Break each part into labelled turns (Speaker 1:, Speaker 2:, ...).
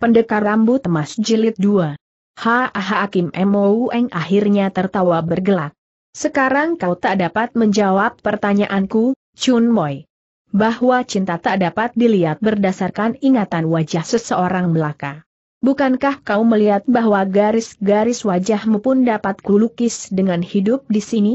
Speaker 1: Pendekar Rambut Emas Jilid 2 Ha ha! Hakim Emoueng akhirnya tertawa bergelak. Sekarang kau tak dapat menjawab pertanyaanku, Chun Moi. Bahwa cinta tak dapat dilihat berdasarkan ingatan wajah seseorang belaka. Bukankah kau melihat bahwa garis-garis wajahmu pun dapat kulukis dengan hidup di sini?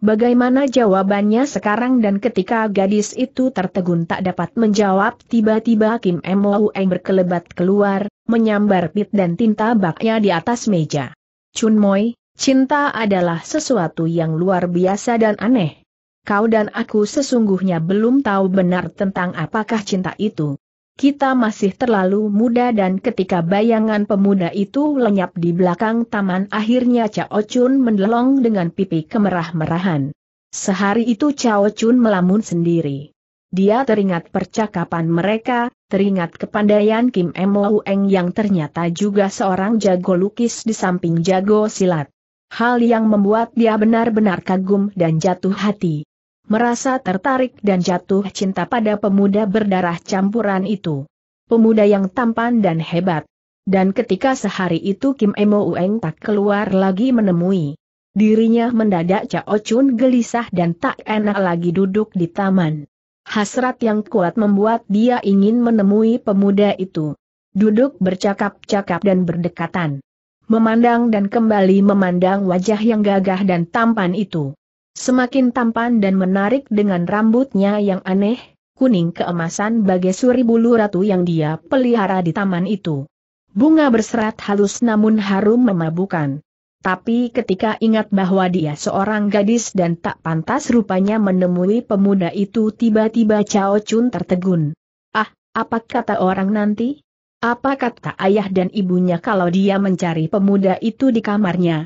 Speaker 1: Bagaimana jawabannya sekarang dan ketika gadis itu tertegun tak dapat menjawab tiba-tiba Kim Mo Eng berkelebat keluar, menyambar pit dan tinta baknya di atas meja. Chun Moi, cinta adalah sesuatu yang luar biasa dan aneh. Kau dan aku sesungguhnya belum tahu benar tentang apakah cinta itu. Kita masih terlalu muda dan ketika bayangan pemuda itu lenyap di belakang taman akhirnya Cao Chun mendelong dengan pipi kemerah-merahan. Sehari itu Cao Chun melamun sendiri. Dia teringat percakapan mereka, teringat kepandaian Kim Mo Eng yang ternyata juga seorang jago lukis di samping jago silat. Hal yang membuat dia benar-benar kagum dan jatuh hati merasa tertarik dan jatuh cinta pada pemuda berdarah campuran itu. Pemuda yang tampan dan hebat. Dan ketika sehari itu Kim Emo Ueng tak keluar lagi menemui. Dirinya mendadak Cao Chun gelisah dan tak enak lagi duduk di taman. Hasrat yang kuat membuat dia ingin menemui pemuda itu. Duduk bercakap-cakap dan berdekatan. Memandang dan kembali memandang wajah yang gagah dan tampan itu. Semakin tampan dan menarik dengan rambutnya yang aneh, kuning keemasan bagai suri bulu ratu yang dia pelihara di taman itu. Bunga berserat halus namun harum memabukan. Tapi ketika ingat bahwa dia seorang gadis dan tak pantas rupanya menemui pemuda itu tiba-tiba Cao Chun tertegun. Ah, apa kata orang nanti? Apa kata ayah dan ibunya kalau dia mencari pemuda itu di kamarnya?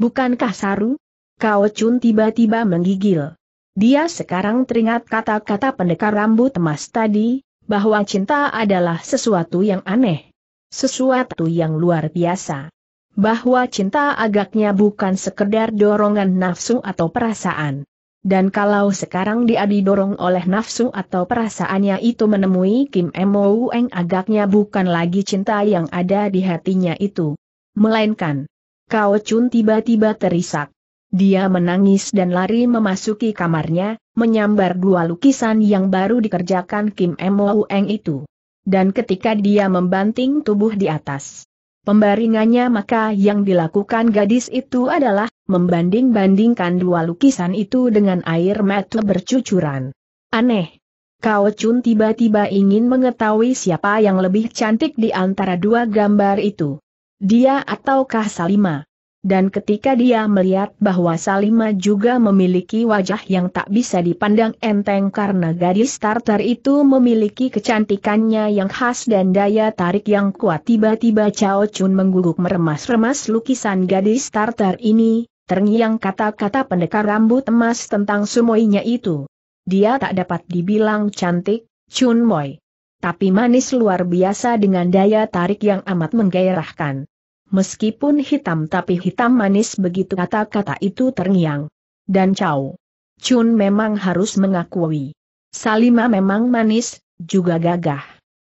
Speaker 1: Bukankah Saru? Kao Chun tiba-tiba menggigil. Dia sekarang teringat kata-kata pendekar rambut emas tadi, bahwa cinta adalah sesuatu yang aneh. Sesuatu yang luar biasa. Bahwa cinta agaknya bukan sekedar dorongan nafsu atau perasaan. Dan kalau sekarang dia didorong oleh nafsu atau perasaannya itu menemui Kim Mo-eng agaknya bukan lagi cinta yang ada di hatinya itu. Melainkan, Kao Chun tiba-tiba terisak. Dia menangis dan lari memasuki kamarnya, menyambar dua lukisan yang baru dikerjakan Kim Eng itu. Dan ketika dia membanting tubuh di atas pembaringannya maka yang dilakukan gadis itu adalah membanding-bandingkan dua lukisan itu dengan air mata bercucuran. Aneh. Kau Chun tiba-tiba ingin mengetahui siapa yang lebih cantik di antara dua gambar itu. Dia ataukah Salima? dan ketika dia melihat bahwa Salima juga memiliki wajah yang tak bisa dipandang enteng karena gadis starter itu memiliki kecantikannya yang khas dan daya tarik yang kuat tiba-tiba Cao Chun mengguguk meremas-remas lukisan gadis starter ini, terngiang kata-kata pendekar rambut emas tentang sumoinya itu. Dia tak dapat dibilang cantik, Chun Moi. Tapi manis luar biasa dengan daya tarik yang amat menggairahkan meskipun hitam tapi hitam manis begitu kata-kata itu terngiang. Dan Chow Chun memang harus mengakui. Salima memang manis, juga gagah.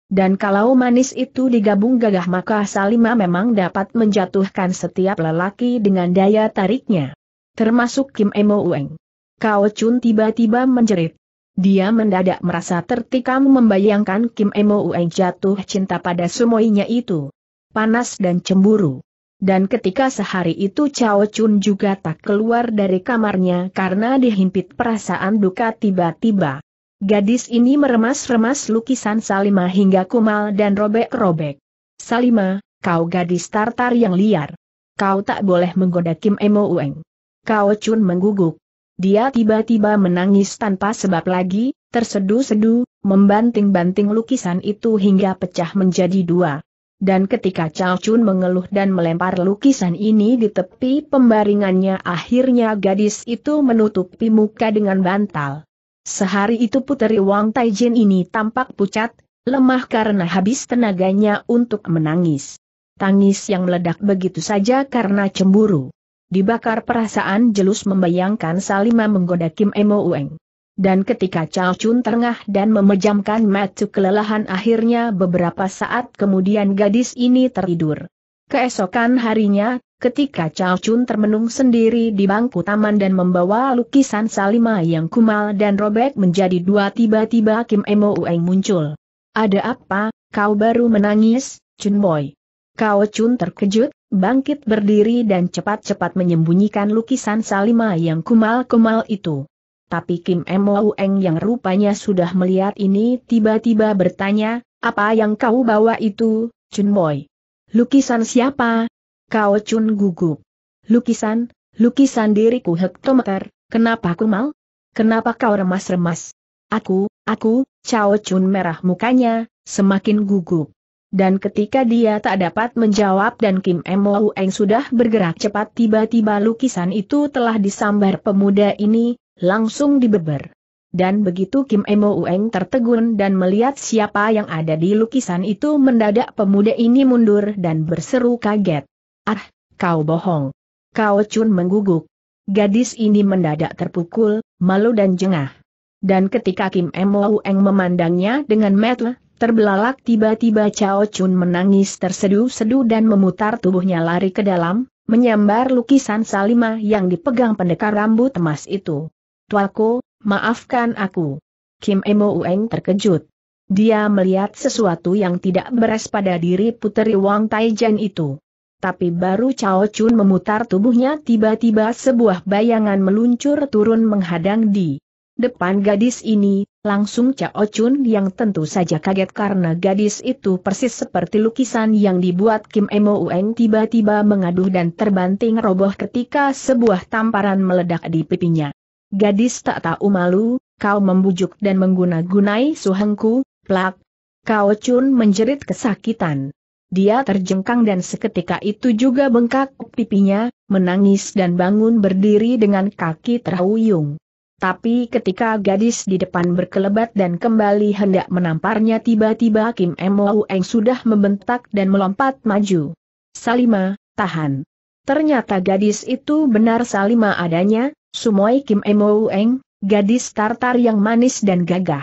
Speaker 1: Dan kalau manis itu digabung gagah maka Salima memang dapat menjatuhkan setiap lelaki dengan daya tariknya. Termasuk Kim Emo Ueng. Kao Chun tiba-tiba menjerit. Dia mendadak merasa tertikam membayangkan Kim Emo Ueng jatuh cinta pada Sumoinya itu panas dan cemburu. Dan ketika sehari itu Cao Chun juga tak keluar dari kamarnya karena dihimpit perasaan duka tiba-tiba. Gadis ini meremas-remas lukisan Salima hingga kumal dan robek-robek. Salima, kau gadis tartar yang liar. Kau tak boleh menggoda Kim Emo Ueng. Kao Chun mengguguk. Dia tiba-tiba menangis tanpa sebab lagi, tersedu-sedu, membanting-banting lukisan itu hingga pecah menjadi dua. Dan ketika Chao Chun mengeluh dan melempar lukisan ini di tepi pembaringannya akhirnya gadis itu menutupi muka dengan bantal. Sehari itu puteri Wang Taijin ini tampak pucat, lemah karena habis tenaganya untuk menangis. Tangis yang meledak begitu saja karena cemburu. Dibakar perasaan jelus membayangkan Salima menggoda Kim Emo Ueng dan ketika Chao Chun terengah dan memejamkan mata kelelahan akhirnya beberapa saat kemudian gadis ini tertidur. Keesokan harinya, ketika Chao Chun termenung sendiri di bangku taman dan membawa lukisan Salima yang kumal dan robek menjadi dua tiba-tiba Kim Emo Ueng muncul. Ada apa, kau baru menangis, Chun Boy? Kau Chun terkejut, bangkit berdiri dan cepat-cepat menyembunyikan lukisan Salima yang kumal-kumal itu. Tapi Kim Eng yang rupanya sudah melihat ini tiba-tiba bertanya, apa yang kau bawa itu, Chun Boy? Lukisan siapa? Kau Chun gugup. Lukisan, lukisan diriku hektometer, kenapa aku mal? Kenapa kau remas-remas? Aku, aku, Chao Chun merah mukanya, semakin gugup. Dan ketika dia tak dapat menjawab dan Kim Eng sudah bergerak cepat tiba-tiba lukisan itu telah disambar pemuda ini, langsung dibeber. Dan begitu Kim Emo Ueng tertegun dan melihat siapa yang ada di lukisan itu mendadak pemuda ini mundur dan berseru kaget. Ah, kau bohong. Kau cun mengguguk. Gadis ini mendadak terpukul, malu dan jengah. Dan ketika Kim Emo Ueng memandangnya dengan metel, terbelalak tiba-tiba Chao Chun menangis terseduh-seduh dan memutar tubuhnya lari ke dalam, menyambar lukisan Salima yang dipegang pendekar rambut emas itu. Tuaku, maafkan aku. Kim Emo Ueng terkejut. Dia melihat sesuatu yang tidak beres pada diri puteri Wang Taijan itu. Tapi baru Cao Chun memutar tubuhnya tiba-tiba sebuah bayangan meluncur turun menghadang di depan gadis ini, langsung Cao Chun yang tentu saja kaget karena gadis itu persis seperti lukisan yang dibuat Kim Emo Ueng tiba-tiba mengaduh dan terbanting roboh ketika sebuah tamparan meledak di pipinya. Gadis tak tahu malu, kau membujuk dan mengguna-gunai suhengku, plak. Kau cun menjerit kesakitan. Dia terjengkang dan seketika itu juga bengkak pipinya, menangis dan bangun berdiri dengan kaki terhuyung. Tapi ketika gadis di depan berkelebat dan kembali hendak menamparnya tiba-tiba Kim Mo Eng sudah membentak dan melompat maju. Salima, tahan. Ternyata gadis itu benar Salima adanya, Sumoi Kim Emo Eng, gadis tartar yang manis dan gagah.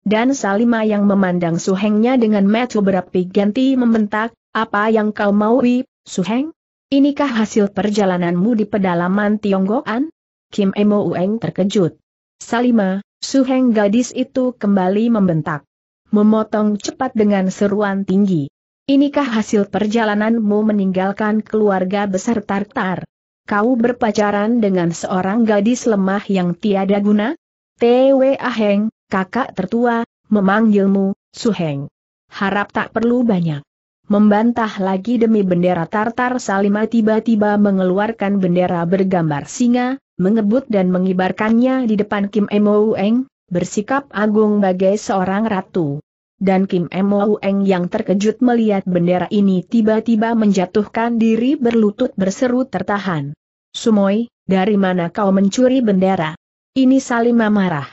Speaker 1: Dan Salima yang memandang Suhengnya dengan metu berapi ganti membentak, apa yang kau mau maui, Suheng? Inikah hasil perjalananmu di pedalaman Tionggoan? Kim Emo Ueng terkejut. Salima, Suheng gadis itu kembali membentak. Memotong cepat dengan seruan tinggi. Inikah hasil perjalananmu meninggalkan keluarga besar Tartar? kau berpacaran dengan seorang gadis lemah yang tiada guna? T.W. Aheng, kakak tertua, memanggilmu, Suheng. Harap tak perlu banyak. Membantah lagi demi bendera Tartar Salima tiba-tiba mengeluarkan bendera bergambar singa, mengebut dan mengibarkannya di depan Kim Ueng, bersikap agung bagai seorang ratu. Dan Kim Ueng yang terkejut melihat bendera ini tiba-tiba menjatuhkan diri berlutut berseru tertahan. Sumoi, dari mana kau mencuri bendera? Ini Salima marah.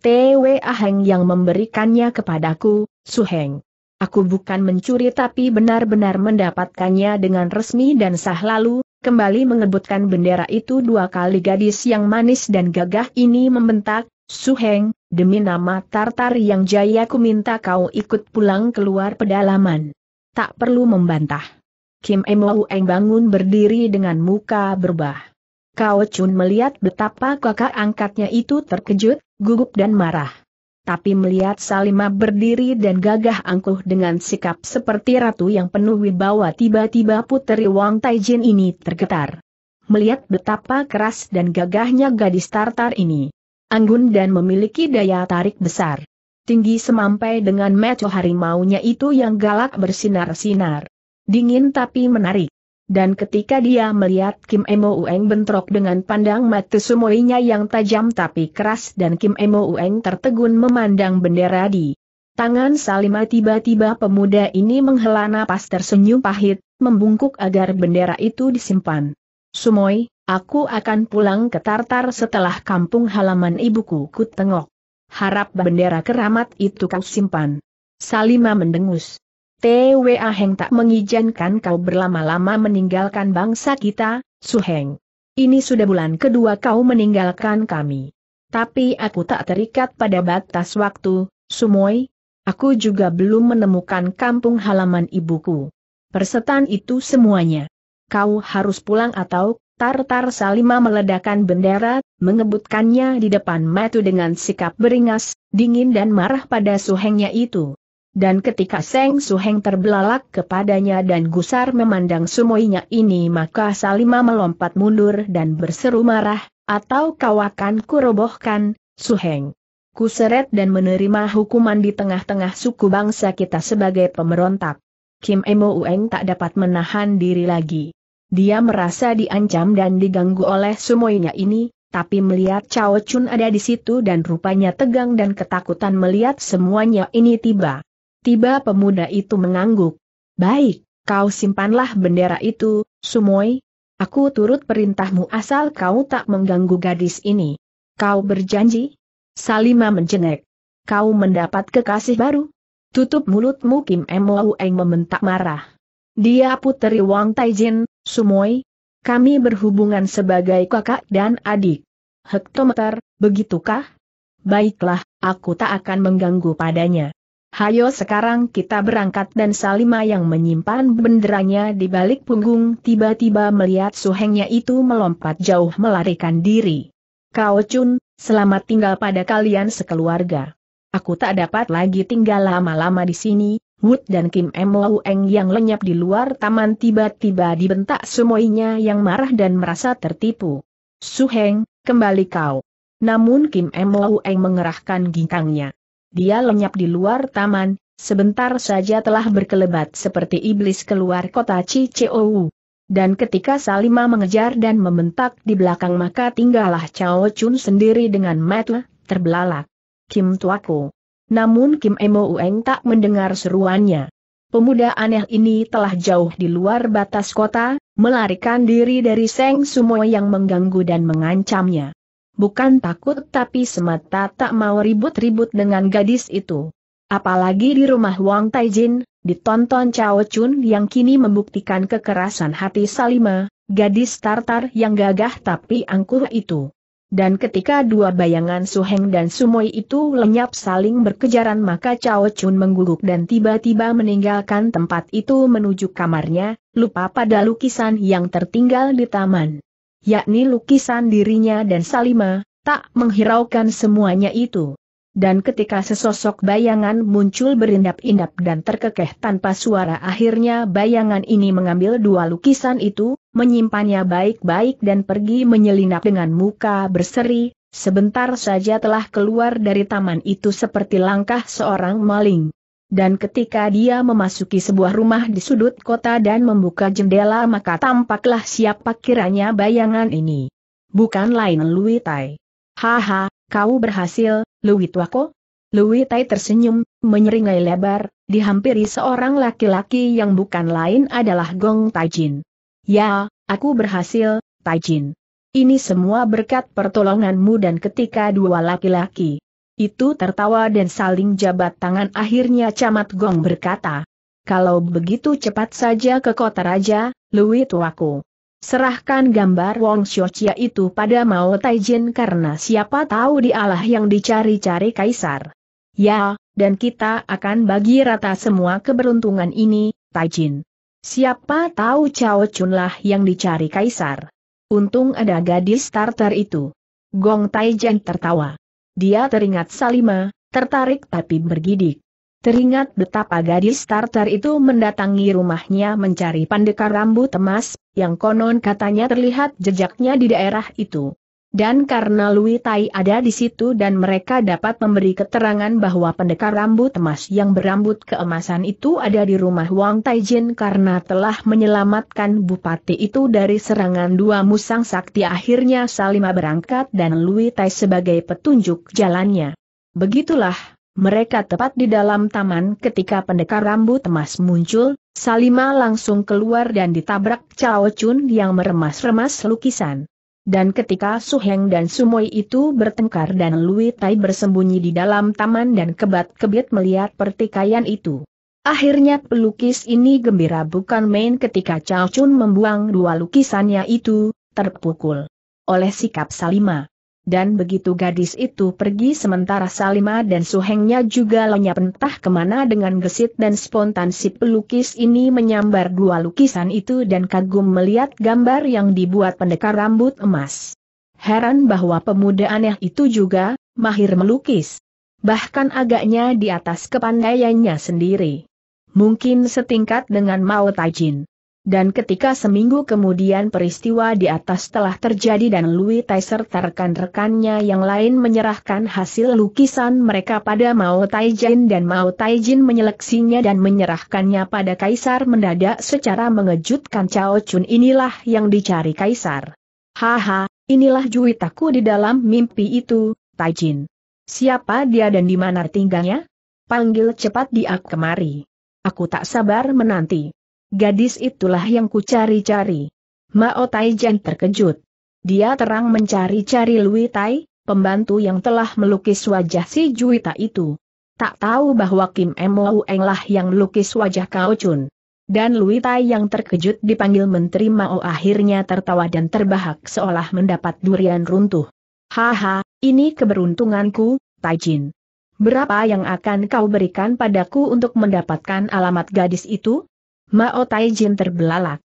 Speaker 1: Twa Aheng yang memberikannya kepadaku, Suheng. Aku bukan mencuri tapi benar-benar mendapatkannya dengan resmi dan sah lalu, kembali mengebutkan bendera itu dua kali gadis yang manis dan gagah ini membentak, Suheng, demi nama Tartar yang jaya ku minta kau ikut pulang keluar pedalaman. Tak perlu membantah. Kim Emou Eng bangun berdiri dengan muka berubah. Kao Chun melihat betapa kakak angkatnya itu terkejut, gugup dan marah. Tapi melihat Salima berdiri dan gagah angkuh dengan sikap seperti ratu yang penuh wibawa tiba-tiba puteri Wang Taijin ini tergetar. Melihat betapa keras dan gagahnya gadis Tartar ini. Anggun dan memiliki daya tarik besar. Tinggi semampai dengan meco harimaunya itu yang galak bersinar-sinar dingin tapi menarik. Dan ketika dia melihat Kim Emo Ueng bentrok dengan pandang mata sumoinya yang tajam tapi keras dan Kim Emo Ueng tertegun memandang bendera di tangan Salima tiba-tiba pemuda ini menghela napas tersenyum pahit, membungkuk agar bendera itu disimpan. Sumoi, aku akan pulang ke Tartar setelah kampung halaman ibuku kutengok. Harap bendera keramat itu kau simpan. Salima mendengus. TWA Heng tak mengizinkan kau berlama-lama meninggalkan bangsa kita, Suheng. Ini sudah bulan kedua kau meninggalkan kami. Tapi aku tak terikat pada batas waktu, Sumoy. Aku juga belum menemukan kampung halaman ibuku. Persetan itu semuanya. Kau harus pulang atau Tartar Salima meledakkan bendera, mengebutkannya di depan Matu dengan sikap beringas, dingin dan marah pada suhengnya itu. Dan ketika Seng Suheng terbelalak kepadanya dan gusar memandang semuanya ini maka Salima melompat mundur dan berseru marah, atau kau akan kurobohkan, Suheng. Kuseret dan menerima hukuman di tengah-tengah suku bangsa kita sebagai pemberontak. Kim Emo Ueng tak dapat menahan diri lagi. Dia merasa diancam dan diganggu oleh semuanya ini, tapi melihat Cao Chun ada di situ dan rupanya tegang dan ketakutan melihat semuanya ini tiba. Tiba pemuda itu mengangguk. Baik, kau simpanlah bendera itu, Sumoi. Aku turut perintahmu asal kau tak mengganggu gadis ini. Kau berjanji? Salima menjengek. Kau mendapat kekasih baru? Tutup mulutmu Kim Eng mementak marah. Dia puteri Wang Taijin, Sumoi. Kami berhubungan sebagai kakak dan adik. Hektometer, begitukah? Baiklah, aku tak akan mengganggu padanya. Hayo sekarang kita berangkat dan Salima yang menyimpan benderanya di balik punggung tiba-tiba melihat suhengnya itu melompat jauh melarikan diri. Kau Chun, selamat tinggal pada kalian sekeluarga. Aku tak dapat lagi tinggal lama-lama di sini, Wood dan Kim M. Eng yang lenyap di luar taman tiba-tiba dibentak semuanya yang marah dan merasa tertipu. Suheng, kembali kau. Namun Kim M. Eng mengerahkan ginkangnya. Dia lenyap di luar taman, sebentar saja telah berkelebat seperti iblis keluar kota Cicou. Dan ketika Salima mengejar dan membentak di belakang maka tinggallah Chao Chun sendiri dengan metel, terbelalak. Kim Tuaku. Namun Kim Emo Ueng tak mendengar seruannya. Pemuda aneh ini telah jauh di luar batas kota, melarikan diri dari Seng Sumo yang mengganggu dan mengancamnya bukan takut tapi semata tak mau ribut-ribut dengan gadis itu. Apalagi di rumah Wang Taijin, ditonton Chao Chun yang kini membuktikan kekerasan hati Salima, gadis Tartar yang gagah tapi angkuh itu. Dan ketika dua bayangan Su Heng dan Sumoi itu lenyap saling berkejaran maka Chao Chun mengguguk dan tiba-tiba meninggalkan tempat itu menuju kamarnya, lupa pada lukisan yang tertinggal di taman yakni lukisan dirinya dan Salima, tak menghiraukan semuanya itu. Dan ketika sesosok bayangan muncul berindap-indap dan terkekeh tanpa suara akhirnya bayangan ini mengambil dua lukisan itu, menyimpannya baik-baik dan pergi menyelinap dengan muka berseri, sebentar saja telah keluar dari taman itu seperti langkah seorang maling. Dan ketika dia memasuki sebuah rumah di sudut kota dan membuka jendela maka tampaklah siapa kiranya bayangan ini. Bukan lain Lui Tai. Haha, kau berhasil, Lui Tuako? Lui Tai tersenyum, menyeringai lebar, dihampiri seorang laki-laki yang bukan lain adalah Gong Taijin. Ya, aku berhasil, Taijin. Ini semua berkat pertolonganmu dan ketika dua laki-laki itu tertawa dan saling jabat tangan akhirnya Camat Gong berkata. Kalau begitu cepat saja ke kota raja, Lui tuaku. Serahkan gambar Wong Xiochia itu pada Mao Taijin karena siapa tahu dialah yang dicari-cari kaisar. Ya, dan kita akan bagi rata semua keberuntungan ini, Taijin. Siapa tahu Cao Chun lah yang dicari kaisar. Untung ada gadis starter itu. Gong Taijin tertawa. Dia teringat Salima, tertarik tapi bergidik. Teringat betapa gadis Tartar itu mendatangi rumahnya mencari pandekar rambut emas, yang konon katanya terlihat jejaknya di daerah itu. Dan karena Lui Tai ada di situ dan mereka dapat memberi keterangan bahwa pendekar rambut emas yang berambut keemasan itu ada di rumah Wang Taijin karena telah menyelamatkan bupati itu dari serangan dua musang sakti akhirnya Salima berangkat dan Lui Tai sebagai petunjuk jalannya. Begitulah, mereka tepat di dalam taman ketika pendekar rambut emas muncul, Salima langsung keluar dan ditabrak Chao Chun yang meremas-remas lukisan. Dan ketika Su Heng dan Sumoi itu bertengkar dan Lui Tai bersembunyi di dalam taman dan kebat-kebit melihat pertikaian itu. Akhirnya pelukis ini gembira bukan main ketika Chao Chun membuang dua lukisannya itu, terpukul oleh sikap Salima dan begitu gadis itu pergi sementara Salima dan Suhengnya juga lenyap entah kemana dengan gesit dan spontan si pelukis ini menyambar dua lukisan itu dan kagum melihat gambar yang dibuat pendekar rambut emas. Heran bahwa pemuda aneh itu juga, mahir melukis. Bahkan agaknya di atas kepandaiannya sendiri. Mungkin setingkat dengan Mao Tajin. Dan ketika seminggu kemudian peristiwa di atas telah terjadi dan Louis Tai serta rekan-rekannya yang lain menyerahkan hasil lukisan mereka pada Mao Taijin dan Mao Taijin menyeleksinya dan menyerahkannya pada Kaisar mendadak secara mengejutkan Cao Chun inilah yang dicari Kaisar. Haha, inilah juitaku di dalam mimpi itu, Taijin. Siapa dia dan di mana tinggalnya? Panggil cepat dia kemari. Aku tak sabar menanti. Gadis itulah yang kucari-cari. Mao Taijian terkejut. Dia terang mencari-cari Lui Tai, pembantu yang telah melukis wajah si Juwita itu. Tak tahu bahwa Kim Emo Eng lah yang melukis wajah Kao Chun. Dan Lui Tai yang terkejut dipanggil Menteri Mao akhirnya tertawa dan terbahak seolah mendapat durian runtuh. Haha, ini keberuntunganku, Taijin. Berapa yang akan kau berikan padaku untuk mendapatkan alamat gadis itu? Mao Taijin terbelalak.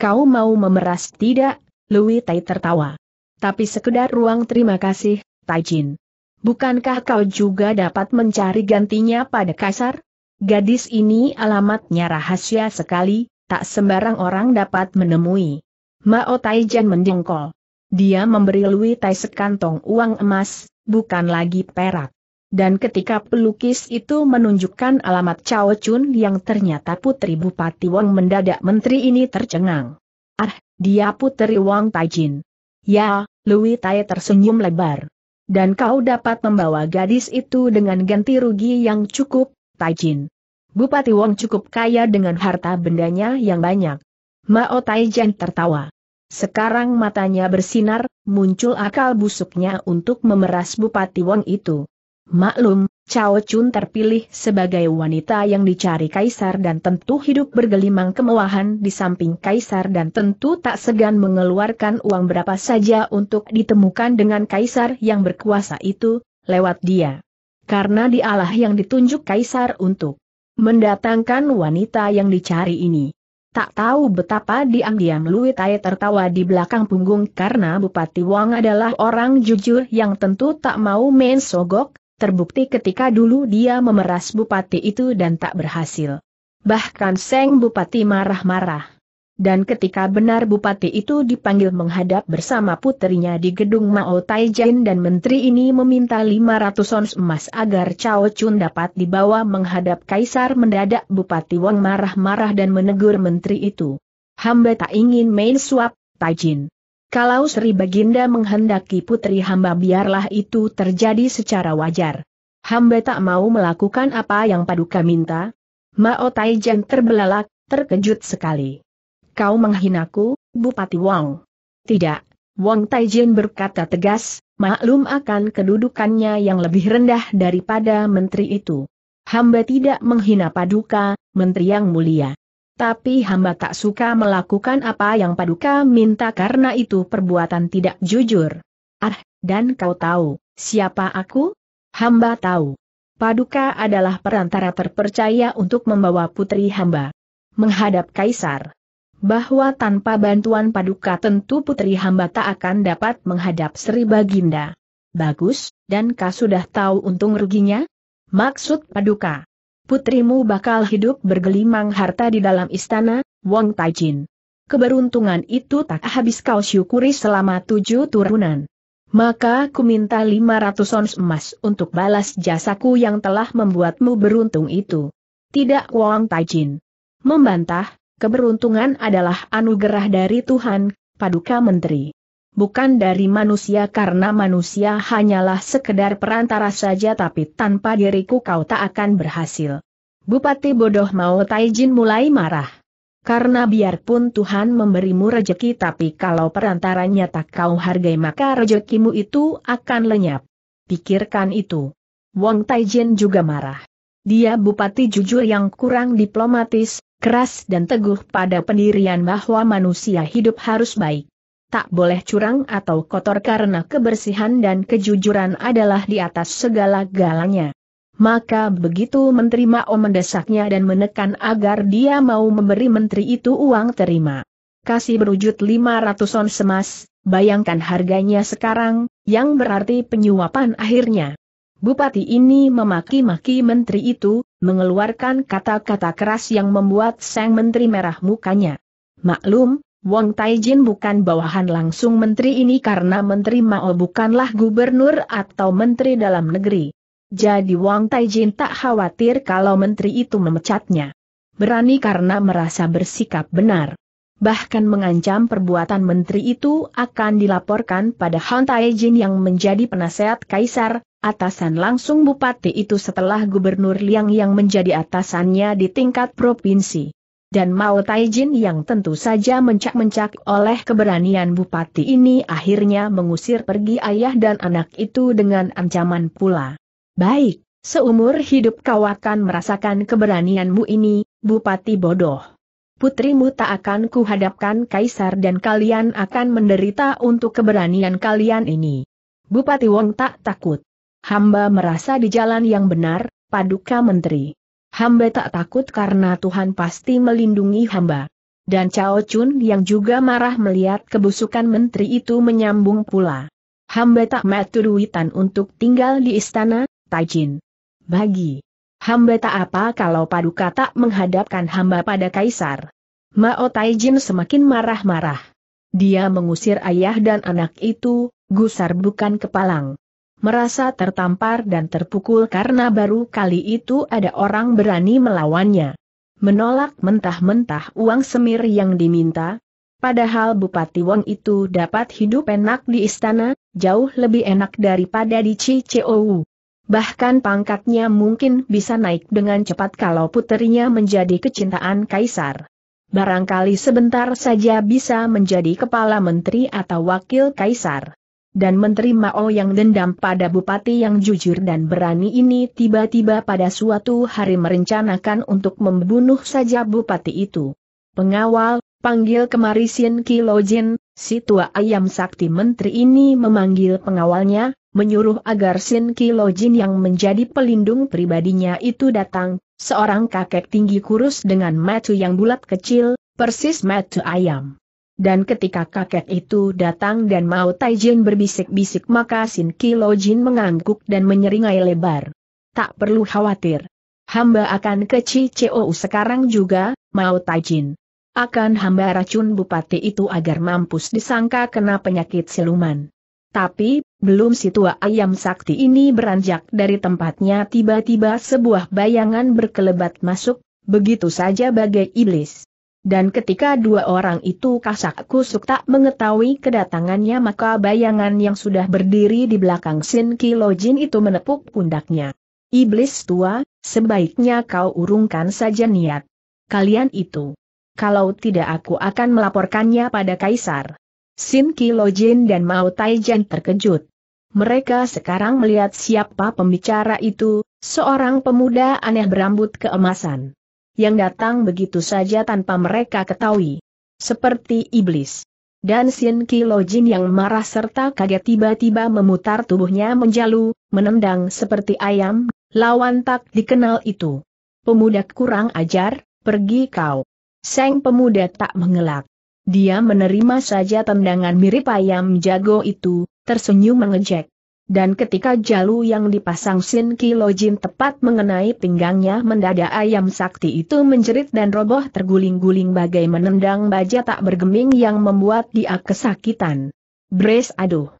Speaker 1: Kau mau memeras tidak? Lui Tai tertawa. Tapi sekedar ruang terima kasih, Taijin. Bukankah kau juga dapat mencari gantinya pada kasar? Gadis ini alamatnya rahasia sekali, tak sembarang orang dapat menemui. Mao Taijin mendengkol. Dia memberi Lui Tai sekantong uang emas, bukan lagi perak. Dan ketika pelukis itu menunjukkan alamat Chao Chun yang ternyata Putri Bupati Wang mendadak menteri ini tercengang. Ah, dia Putri Wang Taijin. Ya, Louis Tai tersenyum lebar. Dan kau dapat membawa gadis itu dengan ganti rugi yang cukup, Taijin. Bupati Wang cukup kaya dengan harta bendanya yang banyak. Mao Taijin tertawa. Sekarang matanya bersinar, muncul akal busuknya untuk memeras Bupati Wang itu. Maklum, Cao Chun terpilih sebagai wanita yang dicari kaisar dan tentu hidup bergelimang kemewahan di samping kaisar dan tentu tak segan mengeluarkan uang berapa saja untuk ditemukan dengan kaisar yang berkuasa itu, lewat dia. Karena dialah yang ditunjuk kaisar untuk mendatangkan wanita yang dicari ini. Tak tahu betapa diam-diam Lui Tai tertawa di belakang punggung karena Bupati Wang adalah orang jujur yang tentu tak mau main sogok, terbukti ketika dulu dia memeras bupati itu dan tak berhasil. Bahkan Seng Bupati marah-marah. Dan ketika benar Bupati itu dipanggil menghadap bersama putrinya di gedung Mao Taijin dan menteri ini meminta 500 ons emas agar Chao Chun dapat dibawa menghadap Kaisar mendadak Bupati Wang marah-marah dan menegur menteri itu. Hamba tak ingin main suap, Taijin. Kalau Sri Baginda menghendaki putri hamba biarlah itu terjadi secara wajar. Hamba tak mau melakukan apa yang paduka minta. Mao Taijan terbelalak, terkejut sekali. Kau menghinaku, Bupati Wang. Tidak, Wong Taijin berkata tegas, maklum akan kedudukannya yang lebih rendah daripada menteri itu. Hamba tidak menghina paduka, menteri yang mulia. Tapi hamba tak suka melakukan apa yang paduka minta karena itu perbuatan tidak jujur. Ah, dan kau tahu, siapa aku? Hamba tahu. Paduka adalah perantara terpercaya untuk membawa putri hamba menghadap kaisar. Bahwa tanpa bantuan paduka tentu putri hamba tak akan dapat menghadap Sri Baginda. Bagus, dan kau sudah tahu untung ruginya? Maksud paduka putrimu bakal hidup bergelimang harta di dalam istana, Wong Taijin. Keberuntungan itu tak habis kau syukuri selama tujuh turunan. Maka ku minta 500 ons emas untuk balas jasaku yang telah membuatmu beruntung itu. Tidak Wong Taijin. Membantah, keberuntungan adalah anugerah dari Tuhan, Paduka Menteri bukan dari manusia karena manusia hanyalah sekedar perantara saja tapi tanpa diriku kau tak akan berhasil. Bupati bodoh Mao Taijin mulai marah. Karena biarpun Tuhan memberimu rejeki tapi kalau perantaranya tak kau hargai maka rejekimu itu akan lenyap. Pikirkan itu. Wong Taijin juga marah. Dia bupati jujur yang kurang diplomatis, keras dan teguh pada pendirian bahwa manusia hidup harus baik tak boleh curang atau kotor karena kebersihan dan kejujuran adalah di atas segala galanya. Maka begitu Menteri Mao mendesaknya dan menekan agar dia mau memberi menteri itu uang terima. Kasih berujud 500 on semas, bayangkan harganya sekarang, yang berarti penyuapan akhirnya. Bupati ini memaki-maki menteri itu, mengeluarkan kata-kata keras yang membuat sang menteri merah mukanya. Maklum, Wong Taijin bukan bawahan langsung menteri ini karena menteri Mao bukanlah gubernur atau menteri dalam negeri. Jadi Wong Taijin tak khawatir kalau menteri itu memecatnya. Berani karena merasa bersikap benar. Bahkan mengancam perbuatan menteri itu akan dilaporkan pada Han Taijin yang menjadi penasehat kaisar, atasan langsung bupati itu setelah gubernur Liang yang menjadi atasannya di tingkat provinsi dan Mao Taijin yang tentu saja mencak-mencak oleh keberanian bupati ini akhirnya mengusir pergi ayah dan anak itu dengan ancaman pula. Baik, seumur hidup kau akan merasakan keberanianmu ini, bupati bodoh. Putrimu tak akan kuhadapkan kaisar dan kalian akan menderita untuk keberanian kalian ini. Bupati Wong tak takut. Hamba merasa di jalan yang benar, paduka menteri. Hamba tak takut karena Tuhan pasti melindungi hamba. Dan Cao Chun yang juga marah melihat kebusukan menteri itu menyambung pula. Hamba tak duitan untuk tinggal di istana, Tajin. Bagi. Hamba tak apa kalau paduka tak menghadapkan hamba pada kaisar. Mao Taijin semakin marah-marah. Dia mengusir ayah dan anak itu, gusar bukan kepalang merasa tertampar dan terpukul karena baru kali itu ada orang berani melawannya. Menolak mentah-mentah uang semir yang diminta, padahal Bupati Wong itu dapat hidup enak di istana, jauh lebih enak daripada di Cicou. Bahkan pangkatnya mungkin bisa naik dengan cepat kalau putrinya menjadi kecintaan kaisar. Barangkali sebentar saja bisa menjadi kepala menteri atau wakil kaisar dan Menteri Mao oh yang dendam pada bupati yang jujur dan berani ini tiba-tiba pada suatu hari merencanakan untuk membunuh saja bupati itu. Pengawal, panggil kemari Sin Kilojin, si tua ayam sakti menteri ini memanggil pengawalnya, menyuruh agar Sin Kilojin yang menjadi pelindung pribadinya itu datang, seorang kakek tinggi kurus dengan mata yang bulat kecil, persis mata ayam. Dan ketika kakek itu datang dan mau Taijin berbisik-bisik maka Sin Kilo Jin mengangguk dan menyeringai lebar. Tak perlu khawatir. Hamba akan ke CCO sekarang juga, mau Taijin. Akan hamba racun bupati itu agar mampus disangka kena penyakit siluman. Tapi, belum si tua ayam sakti ini beranjak dari tempatnya tiba-tiba sebuah bayangan berkelebat masuk, begitu saja bagai iblis. Dan ketika dua orang itu kasak kusuk tak mengetahui kedatangannya maka bayangan yang sudah berdiri di belakang Sin Kilojin itu menepuk pundaknya. Iblis tua, sebaiknya kau urungkan saja niat. Kalian itu. Kalau tidak aku akan melaporkannya pada Kaisar. Sin Kilojin dan Mao Taijan terkejut. Mereka sekarang melihat siapa pembicara itu, seorang pemuda aneh berambut keemasan yang datang begitu saja tanpa mereka ketahui. Seperti iblis. Dan Sin Jin yang marah serta kaget tiba-tiba memutar tubuhnya menjalu, menendang seperti ayam, lawan tak dikenal itu. Pemuda kurang ajar, pergi kau. Seng pemuda tak mengelak. Dia menerima saja tendangan mirip ayam jago itu, tersenyum mengejek dan ketika jalu yang dipasang Sin Kilojin tepat mengenai pinggangnya mendadak ayam sakti itu menjerit dan roboh terguling-guling bagai menendang baja tak bergeming yang membuat dia kesakitan. Brace aduh.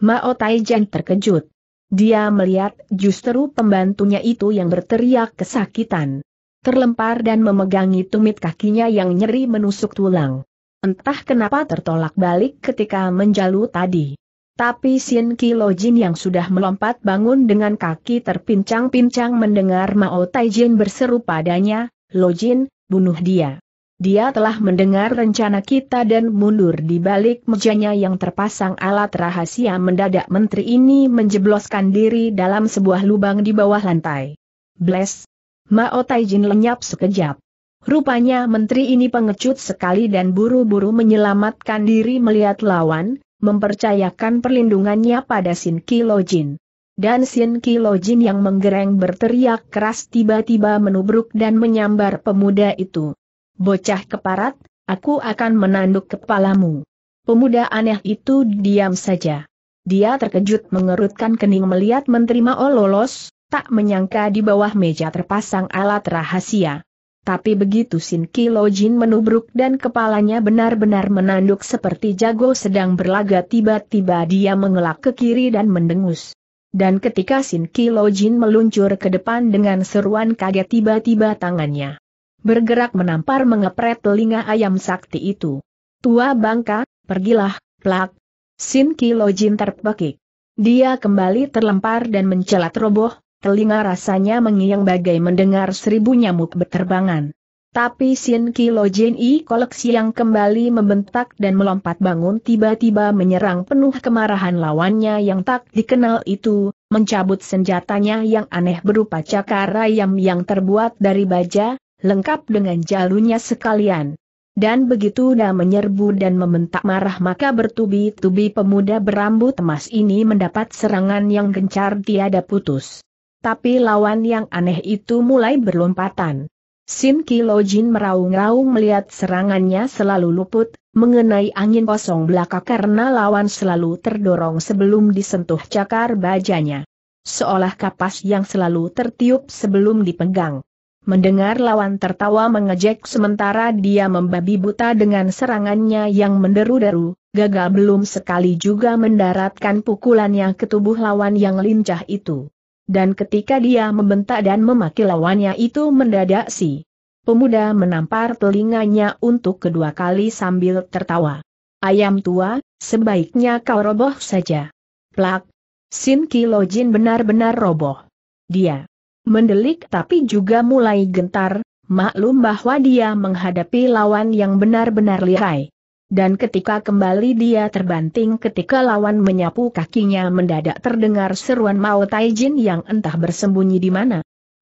Speaker 1: Mao Taijan terkejut. Dia melihat justru pembantunya itu yang berteriak kesakitan. Terlempar dan memegangi tumit kakinya yang nyeri menusuk tulang. Entah kenapa tertolak balik ketika menjalu tadi. Tapi Sin Lojin yang sudah melompat bangun dengan kaki terpincang-pincang mendengar Mao Jin berseru padanya, Lojin, bunuh dia. Dia telah mendengar rencana kita dan mundur di balik mejanya yang terpasang alat rahasia mendadak menteri ini menjebloskan diri dalam sebuah lubang di bawah lantai. Bless. Mao Jin lenyap sekejap. Rupanya menteri ini pengecut sekali dan buru-buru menyelamatkan diri melihat lawan, mempercayakan perlindungannya pada Sin Kilojin. Dan Sin Kilojin yang menggereng berteriak keras tiba-tiba menubruk dan menyambar pemuda itu. Bocah keparat, aku akan menanduk kepalamu. Pemuda aneh itu diam saja. Dia terkejut mengerutkan kening melihat Menteri ololos. tak menyangka di bawah meja terpasang alat rahasia. Tapi begitu Sin Kilo Jin menubruk dan kepalanya benar-benar menanduk seperti jago sedang berlaga tiba-tiba dia mengelak ke kiri dan mendengus. Dan ketika Sin Kilo Jin meluncur ke depan dengan seruan kaget tiba-tiba tangannya bergerak menampar mengepret telinga ayam sakti itu. Tua bangka, pergilah, plak. Sin Kilo Jin terpekik. Dia kembali terlempar dan mencelat roboh, telinga rasanya mengiang bagai mendengar seribu nyamuk berterbangan. Tapi Sin Kilo Jin I koleksi yang kembali membentak dan melompat bangun tiba-tiba menyerang penuh kemarahan lawannya yang tak dikenal itu, mencabut senjatanya yang aneh berupa cakar ayam yang terbuat dari baja, lengkap dengan jalunya sekalian. Dan begitu dia menyerbu dan membentak marah maka bertubi-tubi pemuda berambut emas ini mendapat serangan yang gencar tiada putus tapi lawan yang aneh itu mulai berlompatan. Sin Kilo Jin meraung-raung melihat serangannya selalu luput, mengenai angin kosong belaka karena lawan selalu terdorong sebelum disentuh cakar bajanya. Seolah kapas yang selalu tertiup sebelum dipegang. Mendengar lawan tertawa mengejek sementara dia membabi buta dengan serangannya yang menderu-deru, gagal belum sekali juga mendaratkan pukulannya ke tubuh lawan yang lincah itu. Dan ketika dia membentak dan memaki lawannya itu mendadak si pemuda menampar telinganya untuk kedua kali sambil tertawa. Ayam tua, sebaiknya kau roboh saja. Plak. Sin Kilojin benar-benar roboh. Dia mendelik tapi juga mulai gentar, maklum bahwa dia menghadapi lawan yang benar-benar lihai dan ketika kembali dia terbanting ketika lawan menyapu kakinya mendadak terdengar seruan Mao Taijin yang entah bersembunyi di mana.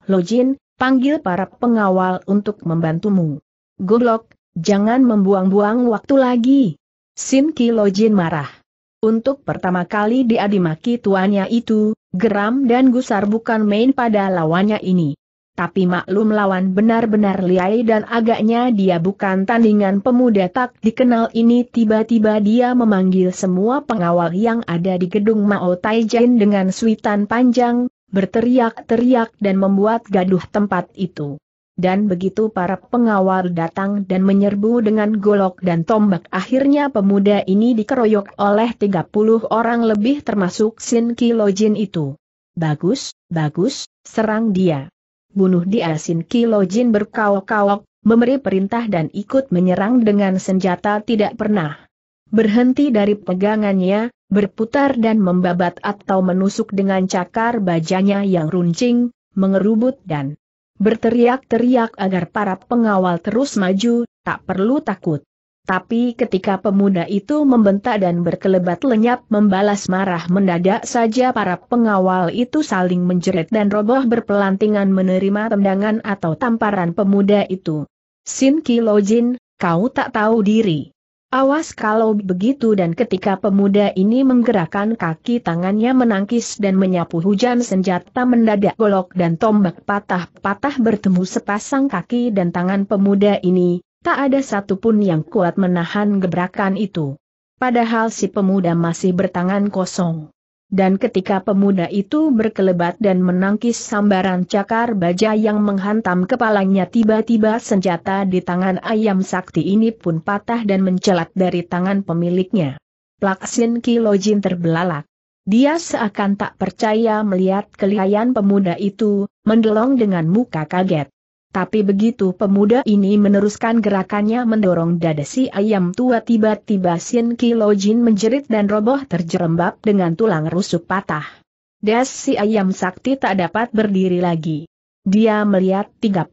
Speaker 1: Lojin, panggil para pengawal untuk membantumu. Goblok, jangan membuang-buang waktu lagi. Sin Ki Lojin marah. Untuk pertama kali dia tuannya itu, geram dan gusar bukan main pada lawannya ini tapi maklum lawan benar-benar liai dan agaknya dia bukan tandingan pemuda tak dikenal ini tiba-tiba dia memanggil semua pengawal yang ada di gedung Mao Taijin dengan suitan panjang, berteriak-teriak dan membuat gaduh tempat itu. Dan begitu para pengawal datang dan menyerbu dengan golok dan tombak akhirnya pemuda ini dikeroyok oleh 30 orang lebih termasuk Sin Kilojin itu. Bagus, bagus, serang dia bunuh dia Sin Kilo Jin berkawok-kawok, memberi perintah dan ikut menyerang dengan senjata tidak pernah berhenti dari pegangannya, berputar dan membabat atau menusuk dengan cakar bajanya yang runcing, mengerubut dan berteriak-teriak agar para pengawal terus maju, tak perlu takut. Tapi ketika pemuda itu membentak dan berkelebat lenyap membalas marah mendadak saja para pengawal itu saling menjerit dan roboh berpelantingan menerima tendangan atau tamparan pemuda itu. Sin Kilojin, kau tak tahu diri. Awas kalau begitu dan ketika pemuda ini menggerakkan kaki tangannya menangkis dan menyapu hujan senjata mendadak golok dan tombak patah-patah bertemu sepasang kaki dan tangan pemuda ini, tak ada satupun yang kuat menahan gebrakan itu. Padahal si pemuda masih bertangan kosong. Dan ketika pemuda itu berkelebat dan menangkis sambaran cakar baja yang menghantam kepalanya tiba-tiba senjata di tangan ayam sakti ini pun patah dan mencelat dari tangan pemiliknya. Plaksin Kilojin terbelalak. Dia seakan tak percaya melihat kelihayan pemuda itu, mendelong dengan muka kaget. Tapi begitu pemuda ini meneruskan gerakannya mendorong dada si ayam tua tiba-tiba Sin Jin menjerit dan roboh terjerembab dengan tulang rusuk patah. Das si ayam sakti tak dapat berdiri lagi. Dia melihat 30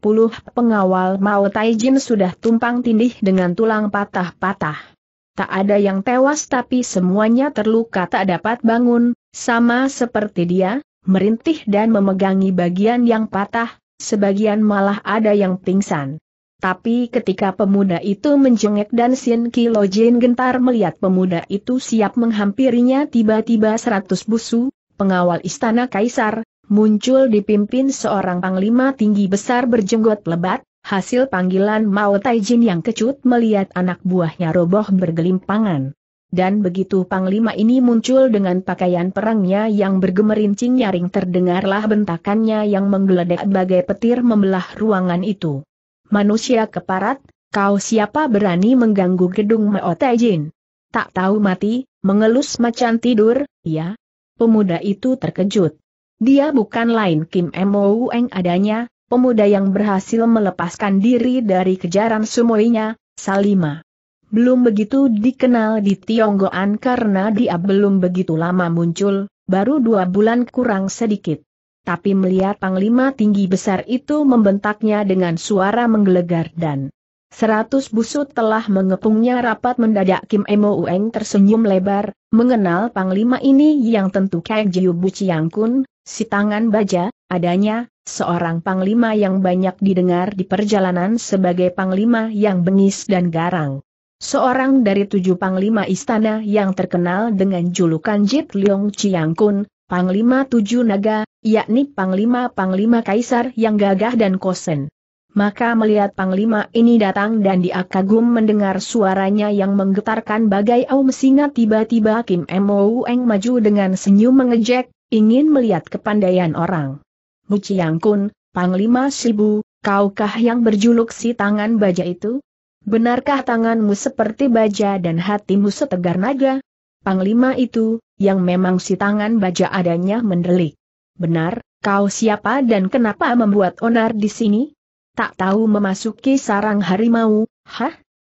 Speaker 1: pengawal Mao Jin sudah tumpang tindih dengan tulang patah-patah. Tak ada yang tewas tapi semuanya terluka tak dapat bangun, sama seperti dia, merintih dan memegangi bagian yang patah, sebagian malah ada yang pingsan. Tapi ketika pemuda itu menjengek dan Sin Kilo Jin gentar melihat pemuda itu siap menghampirinya tiba-tiba seratus busu, pengawal istana kaisar, muncul dipimpin seorang panglima tinggi besar berjenggot lebat, hasil panggilan Mao Taijin yang kecut melihat anak buahnya roboh bergelimpangan. Dan begitu Panglima ini muncul dengan pakaian perangnya yang bergemerincing nyaring terdengarlah bentakannya yang menggeledak bagai petir membelah ruangan itu. Manusia keparat, kau siapa berani mengganggu gedung Meotejin? Tak tahu mati, mengelus macan tidur, ya? Pemuda itu terkejut. Dia bukan lain Kim Moueng adanya, pemuda yang berhasil melepaskan diri dari kejaran sumoinya, Salima. Belum begitu dikenal di Tionggoan karena dia belum begitu lama muncul, baru dua bulan kurang sedikit. Tapi melihat panglima tinggi besar itu membentaknya dengan suara menggelegar dan Seratus busut telah mengepungnya rapat mendadak Kim Emo Ueng tersenyum lebar, mengenal panglima ini yang tentu kayak Jiu Bu Chiang Kun, si tangan baja, adanya, seorang panglima yang banyak didengar di perjalanan sebagai panglima yang bengis dan garang. Seorang dari tujuh panglima istana yang terkenal dengan julukan Jit Leong Chiang Kun, Panglima Tujuh Naga, yakni Panglima-Panglima Kaisar yang gagah dan kosen. Maka melihat Panglima ini datang dan dia kagum mendengar suaranya yang menggetarkan bagai aum singa tiba-tiba Kim Mo Eng maju dengan senyum mengejek, ingin melihat kepandaian orang. Mu Chiang Kun, Panglima Sibu, kaukah yang berjuluk si tangan baja itu? Benarkah tanganmu seperti baja dan hatimu setegar naga? Panglima itu, yang memang si tangan baja adanya mendelik. Benar, kau siapa dan kenapa membuat onar di sini? Tak tahu memasuki sarang harimau, hah?